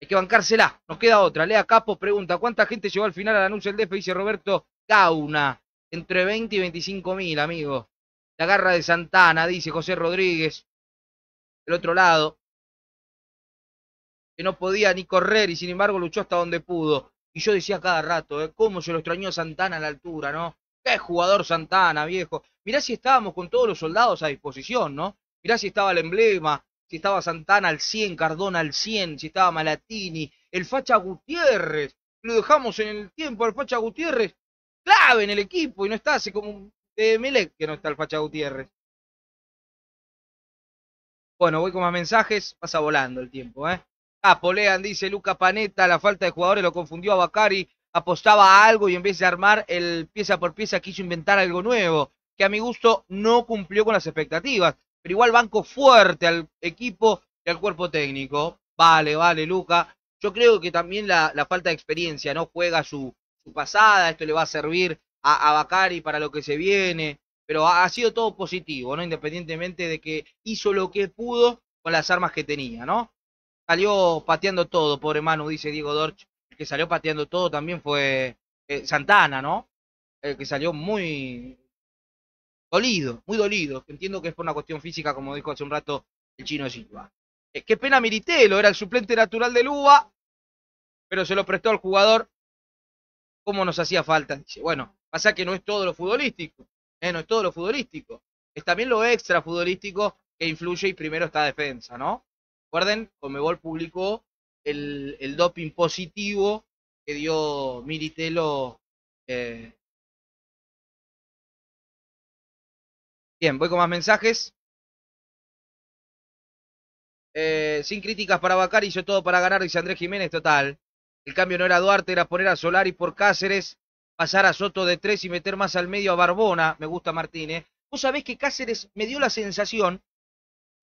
hay que bancársela. Nos queda otra. Lea Capo pregunta, ¿cuánta gente llegó al final al anuncio del DF? Dice Roberto Gauna. Entre 20 y 25 mil, amigo. La garra de Santana, dice José Rodríguez. Del otro lado. Que no podía ni correr y sin embargo luchó hasta donde pudo. Y yo decía cada rato, ¿eh? ¿cómo se lo extrañó Santana a la altura, no? ¡Qué jugador Santana, viejo! Mirá si estábamos con todos los soldados a disposición, ¿no? Mirá si estaba el emblema, si estaba Santana al 100, Cardona al 100, si estaba Malatini, el Facha Gutiérrez. Lo dejamos en el tiempo al Facha Gutiérrez, clave en el equipo, y no está hace como un eh, que no está el Facha Gutiérrez. Bueno, voy con más mensajes, pasa volando el tiempo, ¿eh? Ah, polean, dice Luca Panetta, la falta de jugadores lo confundió a Bacari, apostaba a algo y en vez de armar el pieza por pieza quiso inventar algo nuevo, que a mi gusto no cumplió con las expectativas, pero igual banco fuerte al equipo y al cuerpo técnico. Vale, vale, Luca. Yo creo que también la, falta de experiencia, ¿no? Juega su, su, pasada, esto le va a servir a, Bacari para lo que se viene, pero ha sido todo positivo, ¿no? Independientemente de que hizo lo que pudo con las armas que tenía, ¿no? salió pateando todo, pobre Manu, dice Diego Dorch. El que salió pateando todo también fue eh, Santana, ¿no? El que salió muy dolido, muy dolido. Entiendo que es por una cuestión física, como dijo hace un rato el chino Silva. Es eh, qué pena Miritelo, era el suplente natural del UBA, pero se lo prestó al jugador como nos hacía falta. Dice, bueno, pasa que no es todo lo futbolístico, eh, no es todo lo futbolístico. Es también lo extra futbolístico que influye y primero está defensa, ¿no? Recuerden, Comebol publicó el, doping positivo que dio Militelo. Eh, Bien, voy con más mensajes. Eh, sin críticas para Bacar, hizo todo para ganar, dice Andrés Jiménez, total. El cambio no era Duarte, era poner a Solari por Cáceres, pasar a Soto de tres y meter más al medio a Barbona, me gusta Martínez. Vos sabés que Cáceres me dio la sensación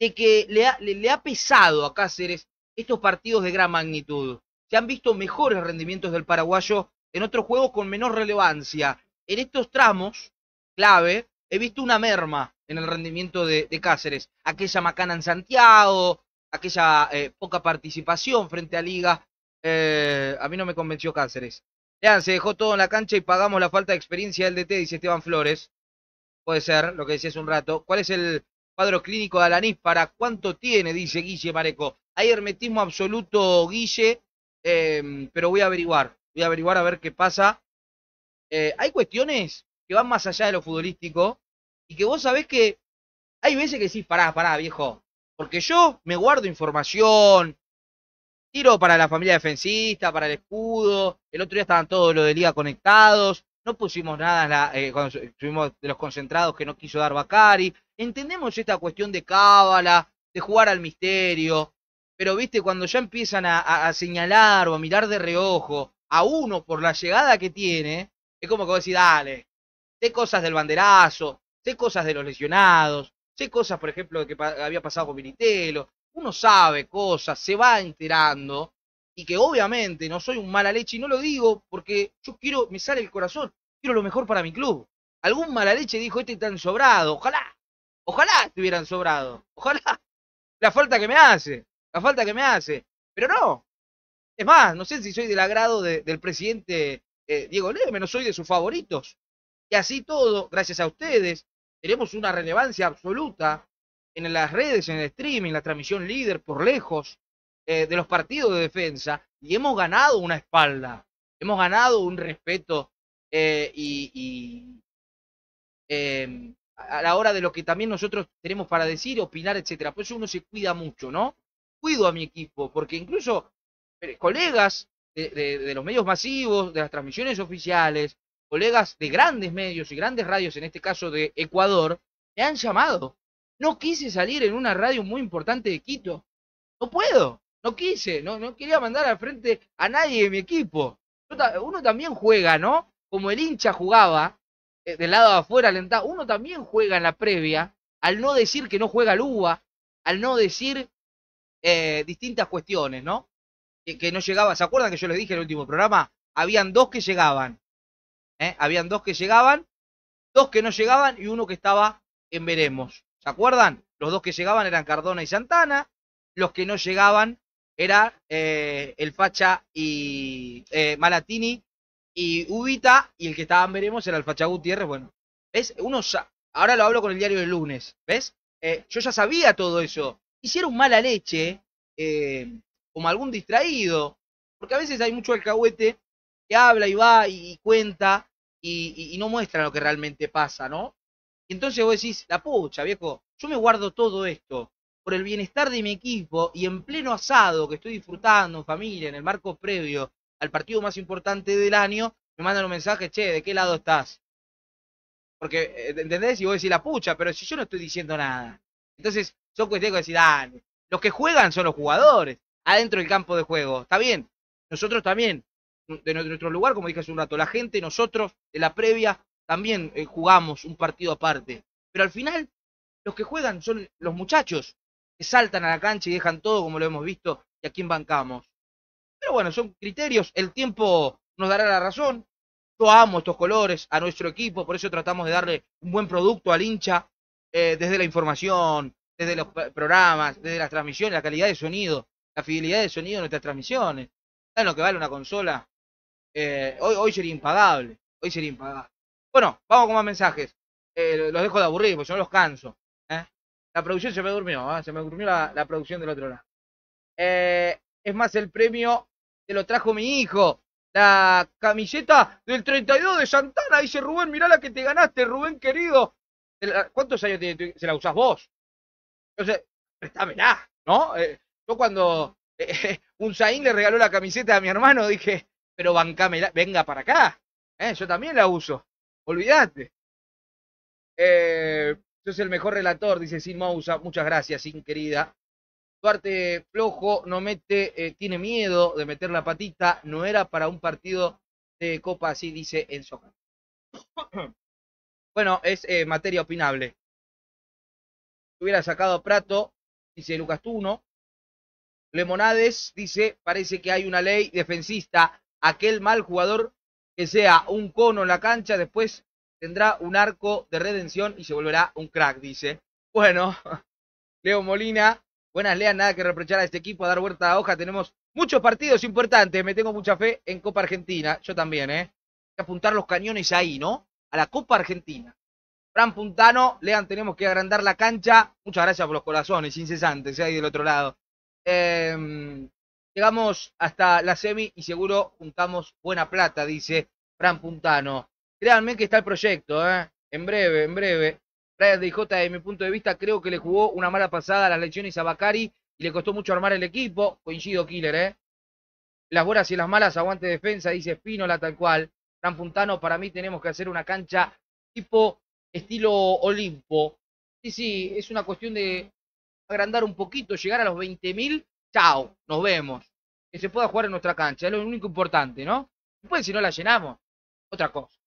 de que le ha, le, ha pesado a Cáceres estos partidos de gran magnitud. Se han visto mejores rendimientos del paraguayo en otros juegos con menor relevancia. En estos tramos clave he visto una merma en el rendimiento de, Cáceres. Aquella macana en Santiago, aquella eh, poca participación frente a Liga. Eh, a mí no me convenció Cáceres. Vean, se dejó todo en la cancha y pagamos la falta de experiencia del DT, dice Esteban Flores. Puede ser, lo que decía hace un rato. ¿Cuál es el, Cuadro clínico de Alanis, ¿para cuánto tiene? Dice Guille Mareco. Hay hermetismo absoluto, Guille, em, pero voy a averiguar. Voy a averiguar a ver qué pasa. Eh, hay cuestiones que van más allá de lo futbolístico y que vos sabés que hay veces que decís, pará, pará, viejo. Porque yo me guardo información, tiro para la familia defensista, para el escudo. El otro día estaban todos los de Liga conectados. No pusimos nada en eh, cuando estuvimos de los concentrados que no quiso dar Bacari entendemos esta cuestión de cábala, de jugar al misterio, pero viste, cuando ya empiezan a, señalar o a mirar de reojo a uno por la llegada que tiene, es como que vos decís, dale, sé cosas del banderazo, sé cosas de los lesionados, sé cosas, por ejemplo, que había pasado con Vinitelo, uno sabe cosas, se va enterando, y que obviamente no soy un mala leche, y no lo digo porque yo quiero, me sale el corazón, quiero lo mejor para mi club. Algún mala leche dijo, este tan sobrado, ojalá Ojalá estuvieran sobrado. Ojalá. La falta que me hace. La falta que me hace. Pero no. Es más, no sé si soy del agrado del presidente eh, Diego Leme, no soy de sus favoritos. Y así todo, gracias a ustedes, tenemos una relevancia absoluta en las redes, en el streaming, la transmisión líder por lejos eh, de los partidos de defensa. Y hemos ganado una espalda. Hemos ganado un respeto eh, y em, a la hora de lo que también nosotros tenemos para decir, opinar, etcétera. Por eso uno se cuida mucho, ¿no? Cuido a mi equipo, porque incluso eh, colegas de, de los medios masivos, de las transmisiones oficiales, colegas de grandes medios y grandes radios, en este caso de Ecuador, me han llamado. No quise salir en una radio muy importante de Quito. No puedo, no quise, no, no quería mandar al frente a nadie de mi equipo. Uno también juega, ¿no? Como el hincha jugaba, eh, del lado de afuera alentado, uno también juega en la previa, al no decir que no juega Lúa, al no decir eh, distintas cuestiones, ¿no? Que, no llegaba, ¿se acuerdan que yo les dije en el último programa? Habían dos que llegaban, ¿eh? habían dos que llegaban, dos que no llegaban y uno que estaba en veremos, ¿se acuerdan? Los dos que llegaban eran Cardona y Santana, los que no llegaban era eh, el Facha y eh, Malatini y Ubita, y el que estaban, Veremos era el Facha bueno, ¿ves? Uno ahora lo hablo con el diario del lunes, ¿ves? Eh, yo ya sabía todo eso. Hicieron mala leche, eh, como algún distraído, porque a veces hay mucho alcahuete que habla y va y, cuenta y, y no muestra lo que realmente pasa, ¿no? Y entonces vos decís, la pucha, viejo, yo me guardo todo esto por el bienestar de mi equipo y en pleno asado que estoy disfrutando en familia, en el marco previo al partido más importante del año, me mandan un mensaje, che, ¿de qué lado estás? Porque, eh, ¿entendés? Y vos decís la pucha, pero si yo no estoy diciendo nada. Entonces, son cuestiones que decir, dale, los que juegan son los jugadores, adentro del campo de juego. Está bien, nosotros también, de nuestro lugar, como dije hace un rato, la gente, nosotros, de la previa, también eh, jugamos un partido aparte. Pero al final, los que juegan son los muchachos, que saltan a la cancha y dejan todo como lo hemos visto y a quién bancamos. Pero bueno, son criterios, el tiempo nos dará la razón. Yo amo estos colores a nuestro equipo, por eso tratamos de darle un buen producto al hincha eh, desde la información, desde los programas, desde las transmisiones, la calidad de sonido, la fidelidad de sonido de nuestras transmisiones. ¿Saben lo que vale una consola? Eh, hoy, hoy sería impagable, hoy sería impagable. Bueno, vamos con más mensajes. Eh, los dejo de aburrir, porque yo no los canso. La producción se me durmió, ¿ah? se me durmió la, la producción del otro lado. es más, el premio te lo trajo mi hijo. La camiseta del 32 de Santana, dice Rubén, mirá la que te ganaste, Rubén querido. Ah, ¿Cuántos años ¿Se la usás vos? Entonces, préstamela, ¿no? Eh, yo cuando eh, un Zain le regaló la camiseta a mi hermano, dije, pero bancámela, venga para acá. Eh, yo también la uso, olvídate. Eh, sos el mejor relator, dice Sin Mousa, muchas gracias, Sin querida. Duarte flojo, no mete, eh, tiene miedo de meter la patita, no era para un partido de Copa, así dice Enzo. bueno, es eh, materia opinable. hubiera sacado Prato, dice Lucas Tuno. Lemonades dice, parece que hay una ley defensista, aquel mal jugador que sea un cono en la cancha, después tendrá un arco de redención y se volverá un crack, dice. Bueno, Leo Molina buenas Lean, nada que reprochar a este equipo, a dar vuelta a hoja. Tenemos muchos partidos importantes, me tengo mucha fe en Copa Argentina, yo también, ¿eh? Hay que apuntar los cañones ahí, ¿no? A la Copa Argentina. Fran Puntano, Lean, tenemos que agrandar la cancha. Muchas gracias por los corazones incesantes ¿eh? ahí del otro lado. Em, llegamos hasta la semi y seguro juntamos buena plata, dice Fran Puntano. Créanme que está el proyecto, ¿eh? En breve, en breve de mi punto de vista, creo que le jugó una mala pasada a las lecciones a Bacari y le costó mucho armar el equipo. Coincido, Killer, ¿eh? Las buenas y las malas, aguante defensa, dice la tal cual. Gran Puntano, para mí tenemos que hacer una cancha tipo estilo Olimpo. Sí, sí, es una cuestión de agrandar un poquito, llegar a los 20.000. Chao, nos vemos. Que se pueda jugar en nuestra cancha, es lo único importante, ¿no? Después, si no la llenamos, otra cosa.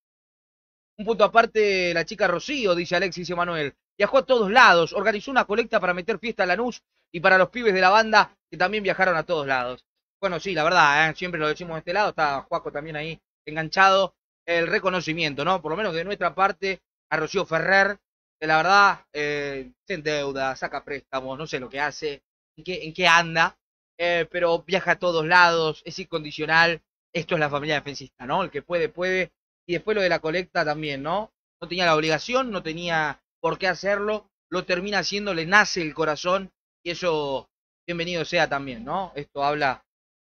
Un punto aparte, la chica Rocío, dice Alexis Emanuel. Viajó a todos lados, organizó una colecta para meter fiesta a Lanús y para los pibes de la banda que también viajaron a todos lados. Bueno, sí, la verdad, ¿eh? siempre lo decimos de este lado, está Juaco también ahí enganchado. El reconocimiento, ¿no? Por lo menos de nuestra parte, a Rocío Ferrer, que la verdad eh, se endeuda, saca préstamos, no sé lo que hace, en qué, en qué anda, eh, pero viaja a todos lados, es incondicional. Esto es la familia defensista, ¿no? El que puede, puede, y después lo de la colecta también, ¿no? No tenía la obligación, no tenía por qué hacerlo, lo termina haciendo, le nace el corazón y eso bienvenido sea también, ¿no? Esto habla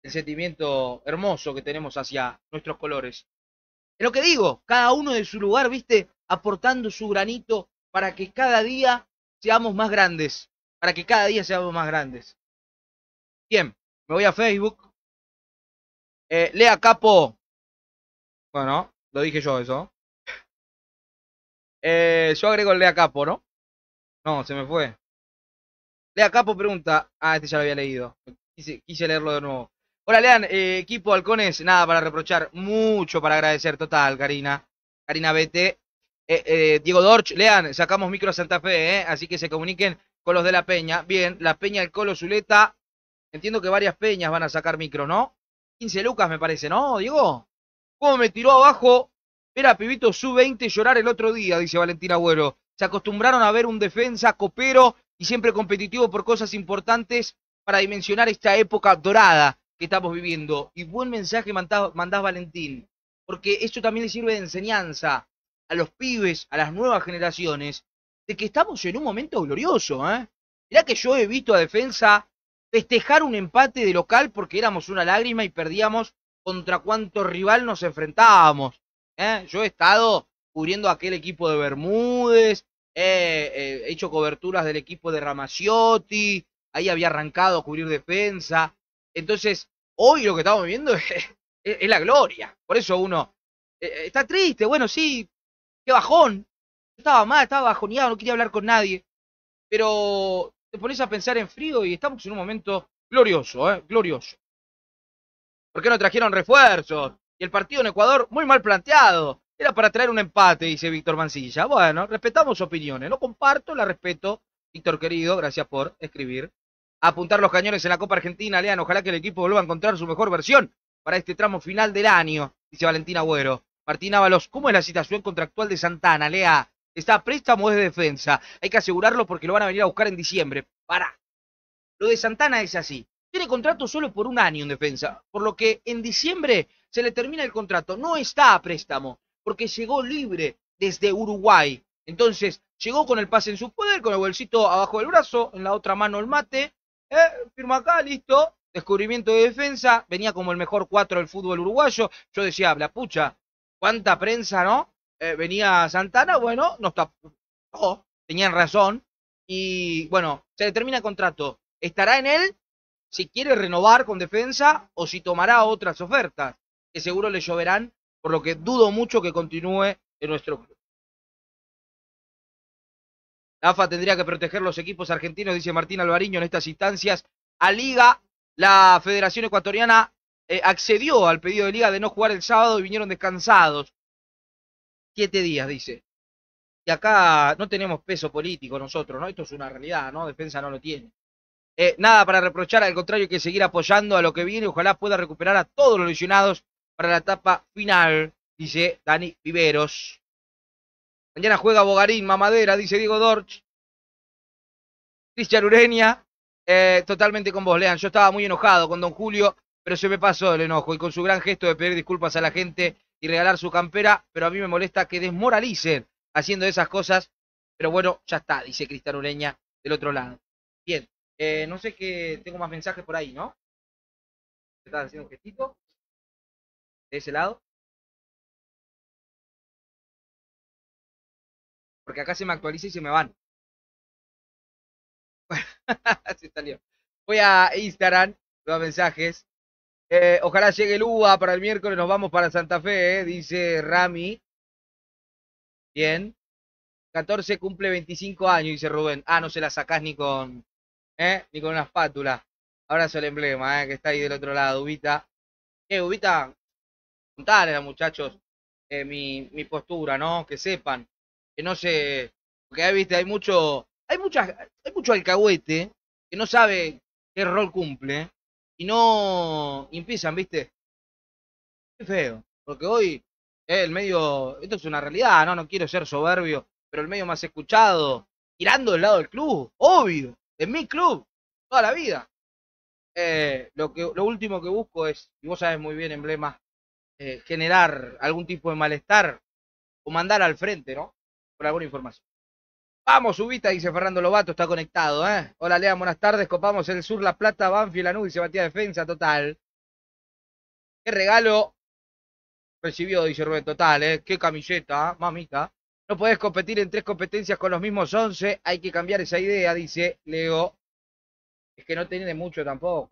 del sentimiento hermoso que tenemos hacia nuestros colores. Es lo que digo, cada uno de su lugar, viste, aportando su granito para que cada día seamos más grandes, para que cada día seamos más grandes. Bien, me voy a Facebook. Eh, Lea Capo. Bueno, lo dije yo eso. eh, yo agrego el Lea Capo, ¿no? No, se me fue. Lea Capo pregunta. Ah, este ya lo había leído. Quise, leerlo de nuevo. Hola, Lean, eh, equipo Halcones. Nada para reprochar. Mucho para agradecer. Total, Karina. Karina vete. Eh, eh, Diego Dorch, lean, sacamos micro a Santa Fe, eh, así que se comuniquen con los de la Peña. Bien, la Peña, el Colo, Zuleta. Entiendo que varias peñas van a sacar micro, ¿no? 15 lucas me parece, ¿no, Diego? ¿Cómo me tiró abajo? Era pibito sub-20 llorar el otro día, dice Valentín Agüero. Se acostumbraron a ver un defensa copero y siempre competitivo por cosas importantes para dimensionar esta época dorada que estamos viviendo. Y buen mensaje mandás, Valentín, porque esto también le sirve de enseñanza a los pibes, a las nuevas generaciones, de que estamos en un momento glorioso. ¿eh? Mirá que yo he visto a defensa festejar un empate de local porque éramos una lágrima y perdíamos contra cuánto rival nos enfrentábamos. ¿eh? Yo he estado cubriendo aquel equipo de Bermúdez, eh, eh, he hecho coberturas del equipo de Ramaciotti, ahí había arrancado a cubrir defensa. Entonces, hoy lo que estamos viviendo es, la gloria. Por eso uno está triste, bueno, sí, qué bajón. Yo estaba mal, estaba bajoneado, no quería hablar con nadie. Pero te pones a pensar en frío y estamos en un momento glorioso, ¿eh? glorioso. ¿Por qué no trajeron refuerzos? Y el partido en Ecuador muy mal planteado. Era para traer un empate, dice Víctor Mancilla. Bueno, respetamos opiniones. No comparto, la respeto. Víctor querido, gracias por escribir. Apuntar los cañones en la Copa Argentina, Lean. Ojalá que el equipo vuelva a encontrar su mejor versión para este tramo final del año, dice Valentina Agüero. Martín Ábalos, ¿cómo es la situación contractual de Santana, Lea? ¿Está a préstamo de defensa? Hay que asegurarlo porque lo van a venir a buscar en diciembre. Para. Lo de Santana es así. Tiene contrato solo por un año en defensa, por lo que en diciembre se le termina el contrato. No está a préstamo, porque llegó libre desde Uruguay. Entonces, llegó con el pase en su poder, con el bolsito abajo del brazo, en la otra mano el mate. Eh, firma acá, listo. Descubrimiento de defensa. Venía como el mejor cuatro del fútbol uruguayo. Yo decía, habla pucha, cuánta prensa, ¿no? Eh, venía Santana, bueno, no está. Oh, tenían razón. Y bueno, se termina el contrato. Estará en él? si quiere renovar con defensa o si tomará otras ofertas, que seguro le lloverán, por lo que dudo mucho que continúe en nuestro club. La AFA tendría que proteger los equipos argentinos, dice Martín Alvariño, en estas instancias. A Liga, la Federación Ecuatoriana eh, accedió al pedido de Liga de no jugar el sábado y vinieron descansados. Siete días, dice. Y acá no tenemos peso político nosotros, ¿no? Esto es una realidad, ¿no? Defensa no lo tiene. Eh, nada para reprochar, al contrario, hay que seguir apoyando a lo que viene. Ojalá pueda recuperar a todos los lesionados para la etapa final, dice Dani Viveros. Mañana juega Bogarín, Mamadera, dice Diego Dorch. Cristian Ureña, eh, totalmente con vos, Lean. Yo estaba muy enojado con Don Julio, pero se me pasó el enojo y con su gran gesto de pedir disculpas a la gente y regalar su campera, pero a mí me molesta que desmoralicen haciendo esas cosas. Pero bueno, ya está, dice Cristian Ureña del otro lado. Bien, eh, no sé qué, tengo más mensajes por ahí, ¿no? están haciendo un gestito? De ese lado. Porque acá se me actualiza y se me van. se salió. Voy a Instagram, los mensajes. Eh, ojalá llegue el UBA para el miércoles, nos vamos para Santa Fe, eh, dice Rami. Bien. 14 cumple 25 años, dice Rubén. Ah, no se la sacás ni con ¿eh? ni con una espátula. Abrazo el emblema, ¿eh? que está ahí del otro lado, Ubita. Eh, Ubita, contarles a muchachos eh, mi, mi postura, ¿no? Que sepan, que no se... Porque ahí, viste, hay mucho, hay, muchas, hay mucho alcahuete que no sabe qué rol cumple y no y empiezan, viste. Qué feo, porque hoy eh, el medio, esto es una realidad, ¿no? No quiero ser soberbio, pero el medio más escuchado, tirando del lado del club, obvio. En mi club, toda la vida. Eh, lo, que, lo último que busco es, y vos sabes muy bien, emblema, eh, generar algún tipo de malestar o mandar al frente, ¿no? Por alguna información. Vamos, subita, dice Fernando Lobato, está conectado, ¿eh? Hola, Lea, buenas tardes, copamos el sur, La Plata, la Lanús, dice batía Defensa, total. Qué regalo recibió, dice Rubén, total, ¿eh? Qué camiseta, ¿eh? mamita. No podés competir en tres competencias con los mismos once. Hay que cambiar esa idea, dice Leo. Es que no tiene mucho tampoco.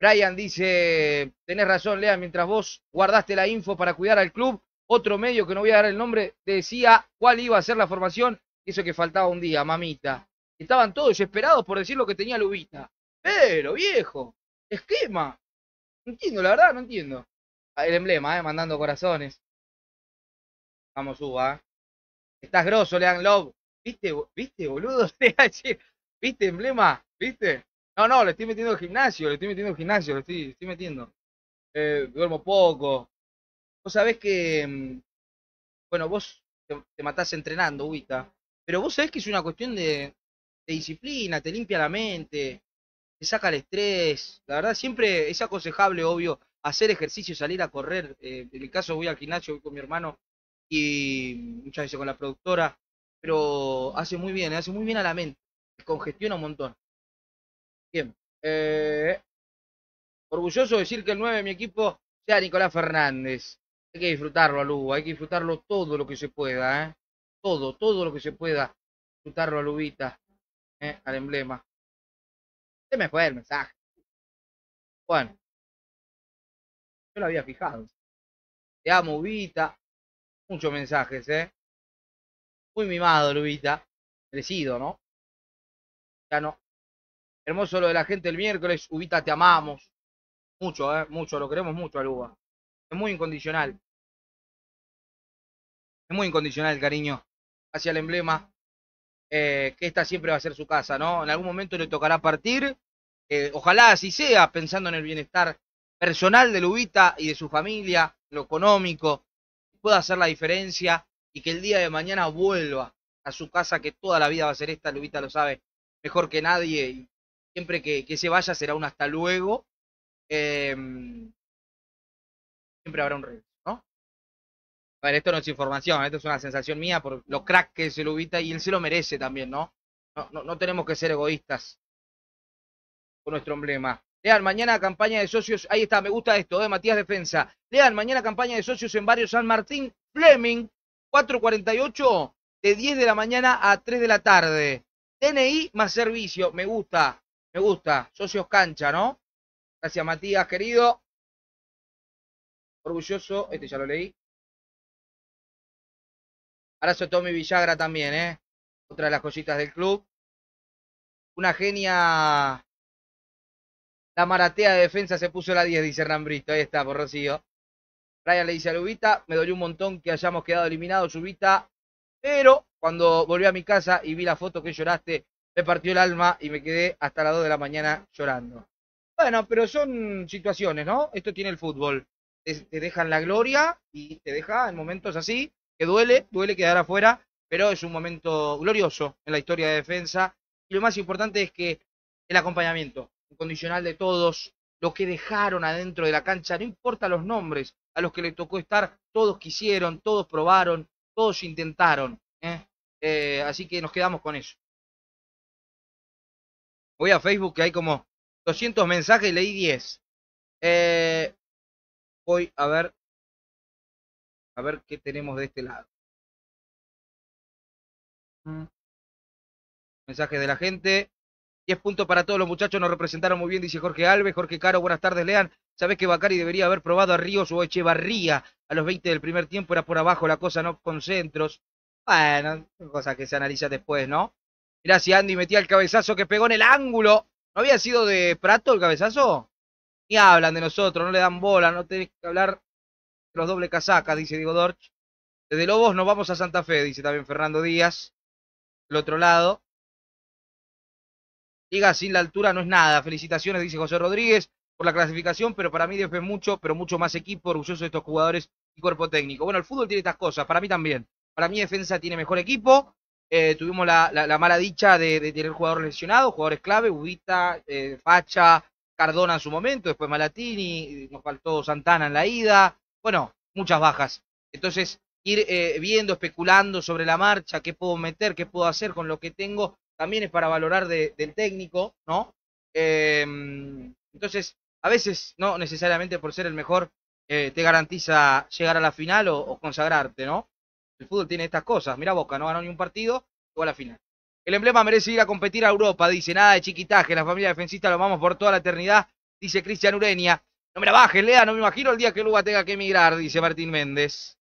Brian dice, tenés razón, Lea, mientras vos guardaste la info para cuidar al club, otro medio que no voy a dar el nombre decía cuál iba a ser la formación, eso que faltaba un día, mamita. Estaban todos desesperados por decir lo que tenía Lubita. Pero, viejo, esquema. No entiendo, la verdad, no entiendo. Ah, el emblema, ¿eh? mandando corazones. Vamos, Uva. Estás grosso, Lean Love. ¿Viste, viste boludo? ¿Viste, emblema? ¿Viste? No, no, le estoy metiendo al gimnasio, le estoy metiendo al gimnasio, le estoy, estoy metiendo. Eh, duermo poco. Vos sabés que. Mm, bueno, vos te, matás entrenando, Ubita. Pero vos sabés que es una cuestión de, disciplina, te limpia la mente, te saca el estrés. La verdad, siempre es aconsejable, obvio, hacer ejercicio, salir a correr. Eh, en el caso voy al gimnasio, con mi hermano, y muchas veces con la productora, pero hace muy bien, hace muy bien a la mente, congestiona un montón. Bien, eh, orgulloso de decir que el 9 de mi equipo sea Nicolás Fernández. Hay que disfrutarlo, Aluba, hay que disfrutarlo todo lo que se pueda, ¿eh? Todo, todo lo que se pueda. Disfrutarlo, Alubita, ¿eh? al emblema. Se me fue el mensaje. Bueno, yo lo había fijado. Te amo, Ubita. Muchos mensajes, ¿eh? Muy mimado, Lubita. Crecido, ¿no? Ya no. Hermoso lo de la gente el miércoles. Ubita, te amamos. Mucho, ¿eh? Mucho. Lo queremos mucho al Uba. Es muy incondicional. Es muy incondicional el cariño hacia el emblema. Eh, que esta siempre va a ser su casa, ¿no? En algún momento le tocará partir. Eh, ojalá así sea, pensando en el bienestar personal de Lubita y de su familia, lo económico, pueda hacer la diferencia y que el día de mañana vuelva a su casa, que toda la vida va a ser esta, Lubita lo sabe mejor que nadie, y siempre que, que se vaya será un hasta luego, eh, siempre habrá un regreso, ¿no? A esto no es información, esto es una sensación mía por lo crack que es el Lubita y él se lo merece también, ¿no? No, no, no tenemos que ser egoístas con nuestro emblema. Lean, mañana campaña de socios, ahí está, me gusta esto, de eh, Matías Defensa. Lean, mañana campaña de socios en Barrio San Martín, Fleming, 448, de 10 de la mañana a 3 de la tarde. TNI más servicio, me gusta, me gusta, socios cancha, ¿no? Gracias Matías, querido. Orgulloso, este ya lo leí. Abrazo a Tommy Villagra también, ¿eh? Otra de las cositas del club. Una genia la maratea de defensa se puso la 10, dice Rambrito Ahí está, por Rocío. Ryan le dice a Lubita, me dolió un montón que hayamos quedado eliminados, Lubita. Pero cuando volví a mi casa y vi la foto que lloraste, me partió el alma y me quedé hasta las 2 de la mañana llorando. Bueno, pero son situaciones, ¿no? Esto tiene el fútbol. Te, te dejan la gloria y te deja en momentos así, que duele, duele quedar afuera, pero es un momento glorioso en la historia de defensa. Y lo más importante es que el acompañamiento, condicional de todos, lo que dejaron adentro de la cancha, no importa los nombres a los que le tocó estar, todos quisieron, todos probaron, todos intentaron. ¿eh? Eh, así que nos quedamos con eso. Voy a Facebook que hay como 200 mensajes y leí 10. Eh, voy a ver. A ver qué tenemos de este lado. Mm. Mensajes de la gente. 10 puntos para todos los muchachos, nos representaron muy bien, dice Jorge Alves. Jorge Caro, buenas tardes, Lean. sabes que Bacari debería haber probado a Ríos o Echevarría a los 20 del primer tiempo, era por abajo la cosa, no con centros. Bueno, cosa que se analiza después, ¿no? gracias Andy metía el cabezazo que pegó en el ángulo. ¿No había sido de Prato el cabezazo? Ni hablan de nosotros, no le dan bola, no tenés que hablar de los doble casacas, dice Diego Dorch. Desde Lobos nos vamos a Santa Fe, dice también Fernando Díaz. El otro lado. Llega sin la altura no es nada. Felicitaciones, dice José Rodríguez, por la clasificación, pero para mí después mucho, pero mucho más equipo, orgulloso de estos jugadores y cuerpo técnico. Bueno, el fútbol tiene estas cosas, para mí también. Para mí defensa tiene mejor equipo. Eh, tuvimos la, mala dicha de, tener jugadores lesionados, jugadores clave, Ubita, eh, Facha, Cardona en su momento, después Malatini, nos faltó Santana en la ida. Bueno, muchas bajas. Entonces, ir eh, viendo, especulando sobre la marcha, qué puedo meter, qué puedo hacer con lo que tengo, también es para valorar del técnico, ¿no? Em, entonces, a veces no necesariamente por ser el mejor eh, te garantiza llegar a la final o, consagrarte, ¿no? El fútbol tiene estas cosas. Mira Boca, no ganó ni un partido, llegó a la final. El emblema merece ir a competir a Europa, dice. Nada de chiquitaje, la familia defensista lo vamos por toda la eternidad, dice Cristian Ureña. No me la bajes, Lea, no me imagino el día que Luga tenga que emigrar, dice Martín Méndez.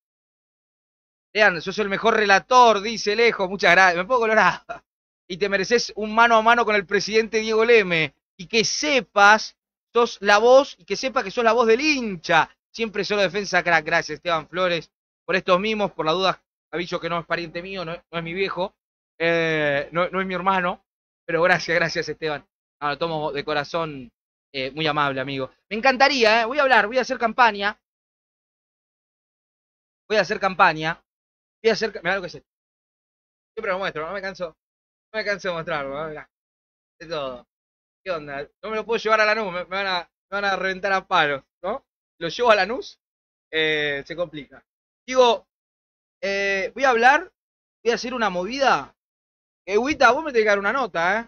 Lean, sos el mejor relator, dice Lejos, muchas gracias. Me puedo colorar y te mereces un mano a mano con el presidente Diego Leme. Y que sepas, sos la voz, y que sepas que sos la voz del hincha. Siempre solo defensa crack. Gracias, Esteban Flores, por estos mimos, por la duda. Aviso que no es pariente mío, no, es mi viejo, eh, no, es mi hermano. Pero gracias, gracias, Esteban. Ah, lo tomo de corazón eh, muy amable, amigo. Me encantaría, eh. voy a hablar, voy a hacer campaña. Voy a hacer campaña. Voy a hacer. da lo que sé. Siempre lo muestro, no me canso. No me canso de mostrarlo, de todo. ¿Qué onda? No me lo puedo llevar a la nube me, van, a, me van a reventar a palos, ¿no? Lo llevo a la nuz, eh, se complica. Digo, eh, voy a hablar, voy a hacer una movida. Eguita, eh, vos me tenés que dar una nota, ¿eh?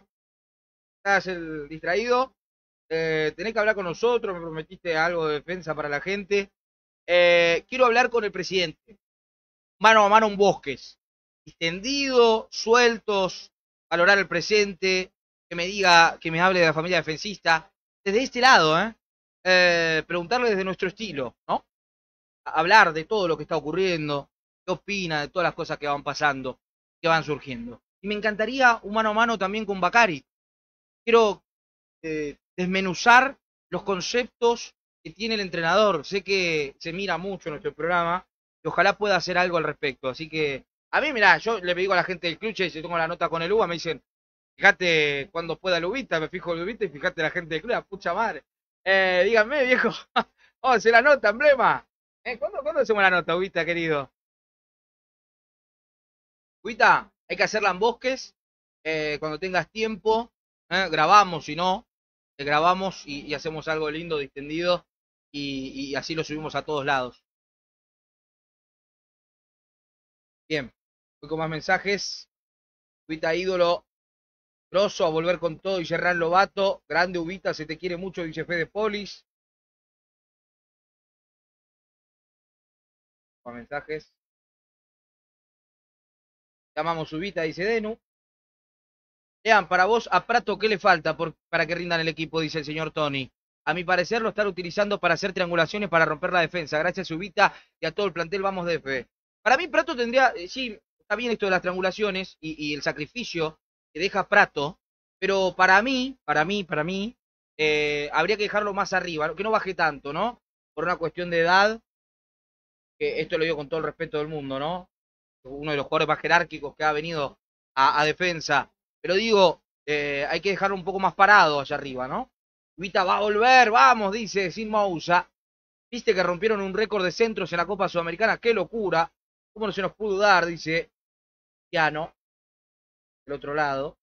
Estás distraído. tenés que hablar con nosotros, me prometiste algo de defensa para la gente. quiero hablar con el presidente. Mano a mano un bosques. Distendido, sueltos, valorar el presente, que me diga, que me hable de la familia defensista, desde este lado, ¿eh? eh preguntarle desde nuestro estilo, ¿no? Hablar de todo lo que está ocurriendo, qué opina de todas las cosas que van pasando, que van surgiendo. Y me encantaría un mano a mano también con Bacari. Quiero eh, desmenuzar los conceptos que tiene el entrenador. Sé que se mira mucho en nuestro programa y ojalá pueda hacer algo al respecto. Así que a mí, mirá, yo le digo a la gente del Cluche, y si tengo la nota con el uva, me dicen, fíjate cuando pueda el Ubita, me fijo el Ubita y fíjate la gente del club, la pucha madre. Eh, díganme, viejo, oh, se la nota, emblema. ¿Eh? ¿Cuándo, hacemos la nota, Ubita, querido? Ubita, hay que hacerla en bosques, eh, cuando tengas tiempo, eh, grabamos, si no, eh, grabamos y, hacemos algo lindo, distendido, y, y así lo subimos a todos lados. Bien. Voy con más mensajes. Ubita ídolo. Grosso a volver con todo, Y Ran Lobato. Grande Ubita, se te quiere mucho, dice Fede Polis. Más mensajes. Llamamos Ubita, dice Denu. Lean, para vos, a Prato, ¿qué le falta para que rindan el equipo? Dice el señor Tony. A mi parecer, lo están utilizando para hacer triangulaciones para romper la defensa. Gracias, Ubita, y a todo el plantel, vamos de fe. Para mí, Prato tendría. Eh, sí, está bien esto de las triangulaciones y, el sacrificio que deja Prato, pero para mí, para mí, para mí, eh, habría que dejarlo más arriba, que no baje tanto, ¿no? Por una cuestión de edad, que esto lo digo con todo el respeto del mundo, ¿no? Uno de los jugadores más jerárquicos que ha venido a, defensa, pero digo, eh, hay que dejarlo un poco más parado allá arriba, ¿no? Vita va a volver, vamos, dice Sin Mousa. Viste que rompieron un récord de centros en la Copa Sudamericana, qué locura. ¿Cómo no se nos pudo dar? Dice el del otro lado.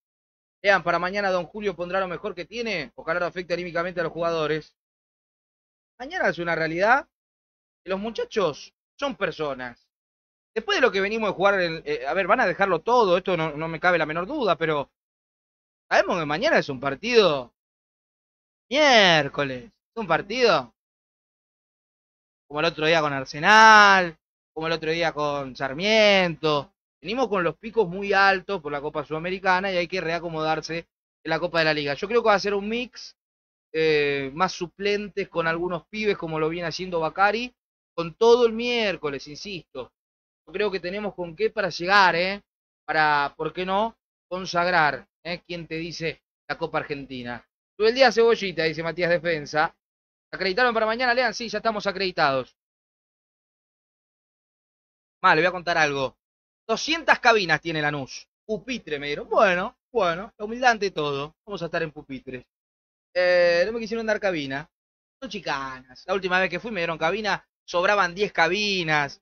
Vean, para mañana Don Julio pondrá lo mejor que tiene. Ojalá lo afecte anímicamente a los jugadores. Mañana es una realidad que los muchachos son personas. Después de lo que venimos de jugar, eh, a ver, van a dejarlo todo, esto no, no me cabe la menor duda, pero sabemos que mañana es un partido miércoles, es un partido como el otro día con Arsenal, como el otro día con Sarmiento, Venimos con los picos muy altos por la Copa Sudamericana y hay que reacomodarse en la Copa de la Liga. Yo creo que va a ser un mix eh, más suplentes con algunos pibes como lo viene haciendo Bacari, con todo el miércoles, insisto. Yo creo que tenemos con qué para llegar, ¿eh? Para, ¿por qué no? Consagrar, ¿eh? ¿Quién te dice la Copa Argentina? Tuve el día cebollita, dice Matías Defensa. ¿Acreditaron para mañana, Lean? Sí, ya estamos acreditados. Vale, voy a contar algo. 200 cabinas tiene Lanús. Pupitre, me dieron. Bueno, bueno, la humildad todo. Vamos a estar en pupitres. Eh, no me quisieron dar cabina. Son chicanas. La última vez que fui me dieron cabina. Sobraban 10 cabinas.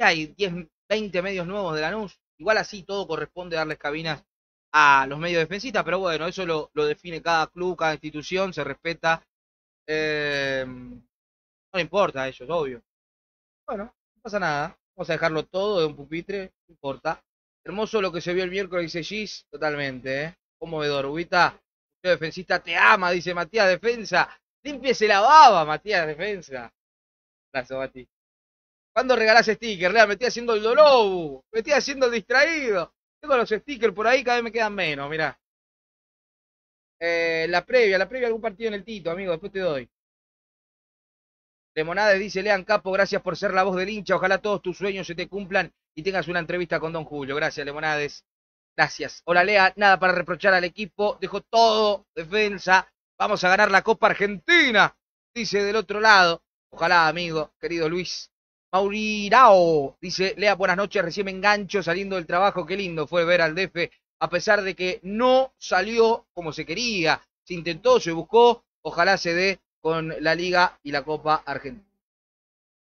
Ya hay 10, 20 medios nuevos de Lanús. Igual así todo corresponde darles cabinas a los medios defensistas, pero bueno, eso lo, lo define cada club, cada institución, se respeta. Eh, no importa a ellos, obvio. Bueno, no pasa nada. Vamos a dejarlo todo de un pupitre, no importa. Hermoso lo que se vio el miércoles, dice Gis, totalmente, ¿eh? Conmovedor. Ubita, usted defensista te ama, dice Matías Defensa. Límpiese la baba, Matías Defensa. Gracias, Mati. ¿Cuándo regalás sticker? Lea, me estoy haciendo el dolobu, me estoy haciendo el distraído. Tengo los stickers por ahí, cada vez me quedan menos, mirá. Eh, la previa, la previa de algún partido en el Tito, amigo, después te doy. Lemonades dice, Lean Capo, gracias por ser la voz del hincha. Ojalá todos tus sueños se te cumplan y tengas una entrevista con Don Julio. Gracias, Lemonades. Gracias. Hola, Lea. Nada para reprochar al equipo. Dejó todo defensa. Vamos a ganar la Copa Argentina. Dice del otro lado. Ojalá, amigo, querido Luis. Maurirao dice, Lea, buenas noches. Recién me engancho saliendo del trabajo. Qué lindo fue ver al DF, a pesar de que no salió como se quería. Se intentó, se buscó. Ojalá se dé con la Liga y la Copa Argentina.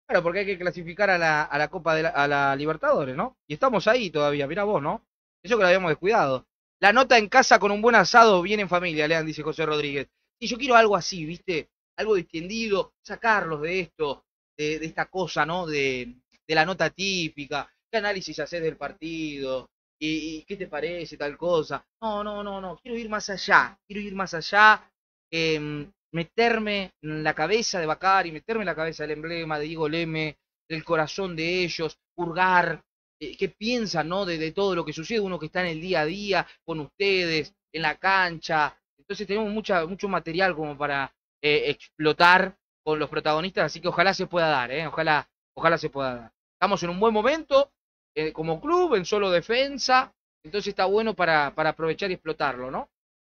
Claro, porque hay que clasificar a la, Copa de la, a la Libertadores, ¿no? Y estamos ahí todavía, mira vos, ¿no? Eso que lo habíamos descuidado. La nota en casa con un buen asado viene en familia, lean, dice José Rodríguez. Y yo quiero algo así, ¿viste? Algo distendido, sacarlos de esto, de, esta cosa, ¿no? De, la nota típica. ¿Qué análisis haces del partido? ¿Y, qué te parece tal cosa? No, no, no, no. Quiero ir más allá. Quiero ir más allá. Em, meterme en la cabeza de Bacari, meterme en la cabeza del emblema de Diego Leme, del corazón de ellos, hurgar, eh, qué piensan, ¿no? De, todo lo que sucede, uno que está en el día a día con ustedes, en la cancha. Entonces tenemos mucha, mucho material como para eh, explotar con los protagonistas, así que ojalá se pueda dar, ¿eh? Ojalá, ojalá se pueda dar. Estamos en un buen momento eh, como club, en solo defensa, entonces está bueno para, para aprovechar y explotarlo, ¿no?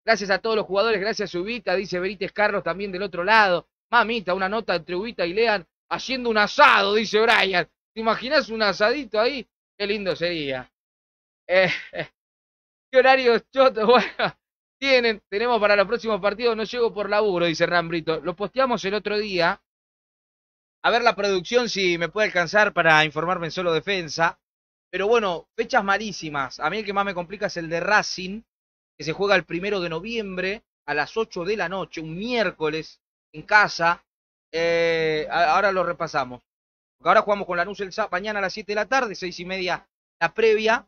Gracias a todos los jugadores, gracias a Ubita, dice Berites Carlos también del otro lado. Mamita, una nota entre Ubita y Lean haciendo un asado, dice Brian. ¿Te imaginas un asadito ahí? Qué lindo sería. Eh, ¿Qué horarios chotos? Bueno, tienen, tenemos para los próximos partidos, no llego por laburo, dice Rambrito. Lo posteamos el otro día. A ver la producción si me puede alcanzar para informarme en solo defensa. Pero bueno, fechas malísimas. A mí el que más me complica es el de Racing se juega el primero de noviembre a las ocho de la noche, un miércoles, en casa. Eh, ahora lo repasamos. ahora jugamos con Lanús el mañana a las siete de la tarde, seis y media la previa.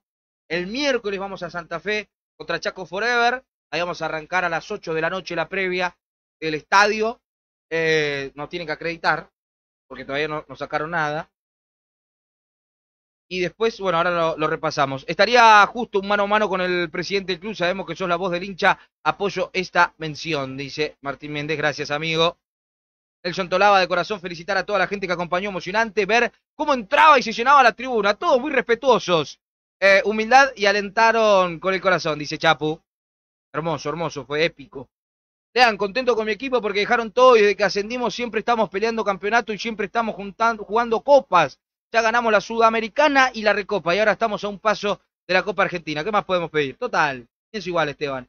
El miércoles vamos a Santa Fe contra Chaco Forever. Ahí vamos a arrancar a las ocho de la noche la previa del estadio. Eh, nos tienen que acreditar, porque todavía no sacaron nada y después, bueno, ahora lo, repasamos. Estaría justo un mano a mano con el presidente del club, sabemos que sos la voz del hincha, apoyo esta mención, dice Martín Méndez, gracias amigo. El Tolaba de corazón felicitar a toda la gente que acompañó, emocionante ver cómo entraba y se llenaba la tribuna, todos muy respetuosos, eh, humildad y alentaron con el corazón, dice Chapu. Hermoso, hermoso, fue épico. Lean, contento con mi equipo porque dejaron todo y desde que ascendimos siempre estamos peleando campeonato y siempre estamos juntando, jugando copas ya ganamos la Sudamericana y la Recopa. Y ahora estamos a un paso de la Copa Argentina. ¿Qué más podemos pedir? Total, Es igual, Esteban.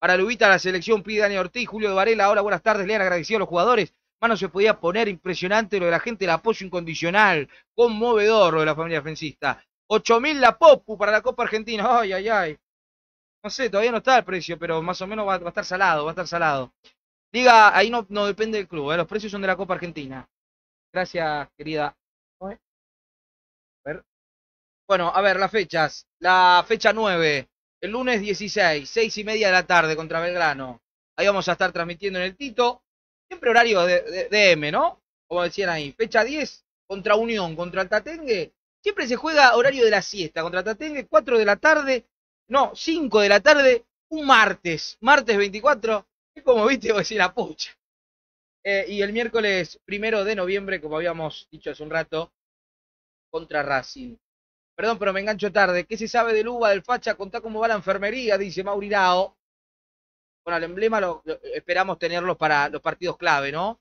Para Lubita, la selección pide Daniel Ortiz, Julio de Varela. Ahora buenas tardes. Le han agradecido a los jugadores. Mano, se podía poner impresionante lo de la gente, el apoyo incondicional, conmovedor lo de la familia defensista. 8.000 la Popu para la Copa Argentina. Ay, ay, ay. No sé, todavía no está el precio, pero más o menos va, a estar salado, va a estar salado. Diga, ahí no, no depende del club, ¿eh? los precios son de la Copa Argentina. Gracias, querida. Bueno, a ver, las fechas. La fecha 9, el lunes 16, 6 y media de la tarde contra Belgrano. Ahí vamos a estar transmitiendo en el Tito. Siempre horario de, de, ¿no? Como decían ahí. Fecha 10, contra Unión, contra Tatengue. Siempre se juega horario de la siesta. Contra Tatengue, 4 de la tarde. No, 5 de la tarde, un martes. Martes 24. Es como viste, voy a decir la pucha. Eh, y el miércoles primero de noviembre, como habíamos dicho hace un rato, contra Racing. Perdón, pero me engancho tarde. ¿Qué se sabe del uva, del facha? Contá cómo va la enfermería, dice Maurirao. Bueno, el emblema lo, esperamos tenerlos para los partidos clave, ¿no?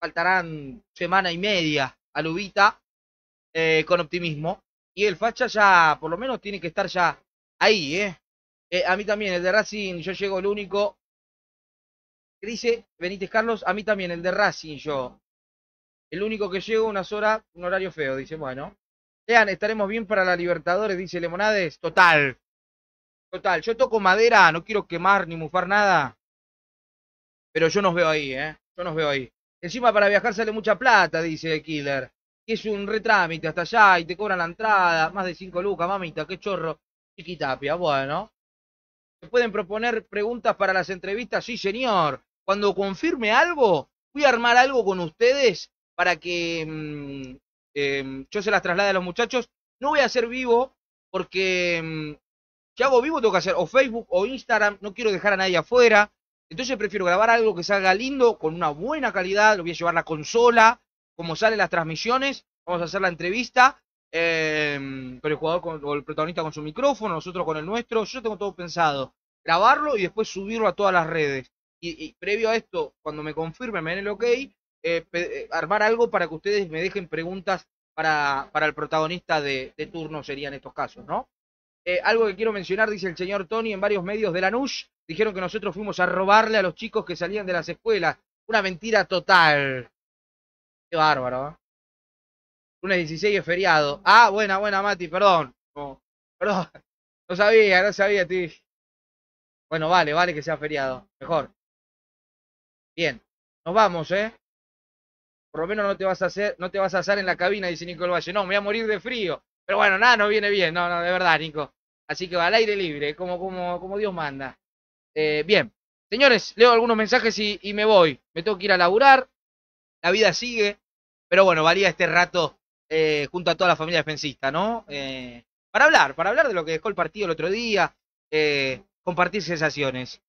Faltarán semana y media a Lubita eh, con optimismo. Y el facha ya, por lo menos, tiene que estar ya ahí, ¿eh? eh a mí también, el de Racing, yo llego el único. ¿Qué dice Benítez Carlos? A mí también, el de Racing, yo. El único que llego unas horas, un horario feo, dice, bueno. Vean, estaremos bien para la Libertadores, dice Lemonades. Total. Total. Yo toco madera, no quiero quemar ni mufar nada. Pero yo nos veo ahí, ¿eh? Yo nos veo ahí. Encima para viajar sale mucha plata, dice killer. Y es un retrámite hasta allá y te cobran la entrada. Más de 5 lucas, mamita, qué chorro. Chiquitapia, bueno. ¿Se pueden proponer preguntas para las entrevistas? Sí, señor. Cuando confirme algo, voy a armar algo con ustedes para que mm, Em, yo se las traslade a los muchachos. No voy a hacer vivo porque em, si hago vivo tengo que hacer o Facebook o Instagram. No quiero dejar a nadie afuera. Entonces prefiero grabar algo que salga lindo, con una buena calidad. Lo voy a llevar la consola, como salen las transmisiones. Vamos a hacer la entrevista pero em, el jugador con, o el protagonista con su micrófono, nosotros con el nuestro. Yo tengo todo pensado. Grabarlo y después subirlo a todas las redes. Y, previo a esto, cuando me confirme me den el ok, eh, eh, armar algo para que ustedes me dejen preguntas para, para el protagonista de, de turno, serían estos casos, ¿no? Eh, algo que quiero mencionar, dice el señor Tony, en varios medios de la NUSH, dijeron que nosotros fuimos a robarle a los chicos que salían de las escuelas. Una mentira total. Qué bárbaro, ¿eh? Lunes 16 es feriado. Ah, buena, buena, Mati, perdón. perdón. No sabía, no sabía, ti. Bueno, vale, vale que sea feriado. Mejor. Bien. Nos vamos, ¿eh? por lo menos no te vas a hacer, no te vas a asar en la cabina, dice Nico Valle. No, me voy a morir de frío. Pero bueno, nada, no viene bien, no, no, de verdad, Nico. Así que va al aire libre, como, como, como Dios manda. Eh, bien, señores, leo algunos mensajes y, y, me voy. Me tengo que ir a laburar. La vida sigue. Pero bueno, valía este rato eh, junto a toda la familia defensista, ¿no? Eh, para hablar, para hablar de lo que dejó el partido el otro día. compartir sensaciones.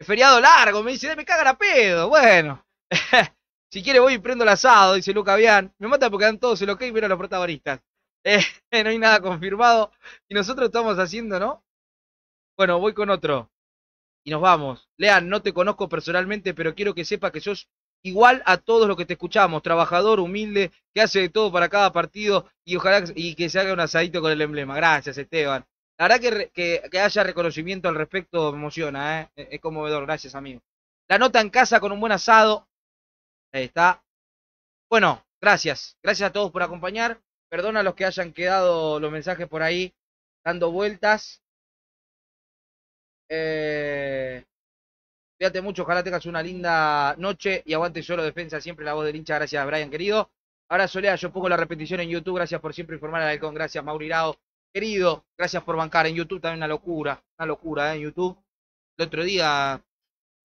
feriado largo, me dice, me cagan a pedo. Bueno. Si quiere voy y prendo el asado, dice Luca Bian. Me mata porque dan todos el ok, pero los protagonistas. Eh, no hay nada confirmado. Y nosotros estamos haciendo, ¿no? Bueno, voy con otro. Y nos vamos. Lean, no te conozco personalmente, pero quiero que sepas que sos igual a todos los que te escuchamos. Trabajador, humilde, que hace de todo para cada partido y ojalá que, y que se haga un asadito con el emblema. Gracias, Esteban. La verdad que, que haya reconocimiento al respecto me emociona, ¿eh? es conmovedor. Gracias, amigo. La nota en casa con un buen asado Ahí está. Bueno, gracias. Gracias a todos por acompañar. Perdona a los que hayan quedado los mensajes por ahí dando vueltas. Eh, cuídate mucho, ojalá tengas una linda noche y aguante solo defensa, siempre la voz del hincha. Gracias, Brian, querido. Ahora, Solea, yo pongo la repetición en YouTube. Gracias por siempre informar al halcón. Gracias, Mauri Querido, gracias por bancar. En YouTube también una locura, una locura ¿eh? en YouTube. El otro día,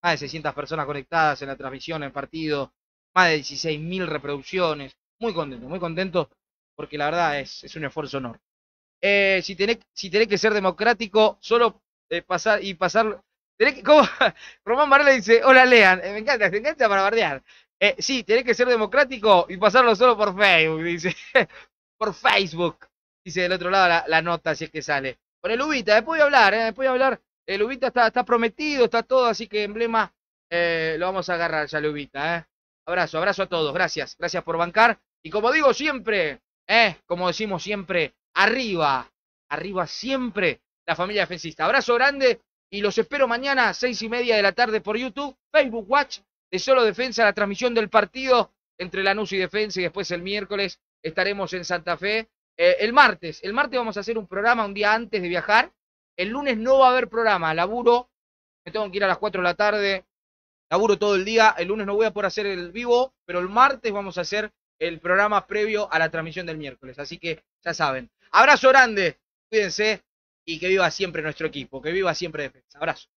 más de 600 personas conectadas en la transmisión, en partido más de 16.000 reproducciones. Muy contento, muy contento, porque la verdad es, es un esfuerzo enorme. Eh, si, tenés, si tenés que ser democrático, solo eh, pasar y pasar... Tenés que, ¿cómo? Román Varela dice, hola Lean, eh, me encanta, te encanta para bardear. Eh, sí, tenés que ser democrático y pasarlo solo por Facebook, dice. por Facebook, dice del otro lado la, nota, si es que sale. Por el Ubita, después voy a hablar, después voy a hablar. El Ubita está, está prometido, está todo, así que emblema lo vamos a agarrar ya, el Ubita, ¿eh? Abrazo, abrazo a todos. Gracias, gracias por bancar. Y como digo siempre, eh, como decimos siempre, arriba, arriba siempre la familia defensista. Abrazo grande y los espero mañana a seis y media de la tarde por YouTube, Facebook Watch de Solo Defensa, la transmisión del partido entre Lanús y Defensa y después el miércoles estaremos en Santa Fe. Eh, el martes, el martes vamos a hacer un programa un día antes de viajar. El lunes no va a haber programa, laburo. Me tengo que ir a las cuatro de la tarde laburo todo el día. El lunes no voy a poder hacer el vivo, pero el martes vamos a hacer el programa previo a la transmisión del miércoles. Así que ya saben. Abrazo grande, cuídense y que viva siempre nuestro equipo, que viva siempre defensa. Abrazo.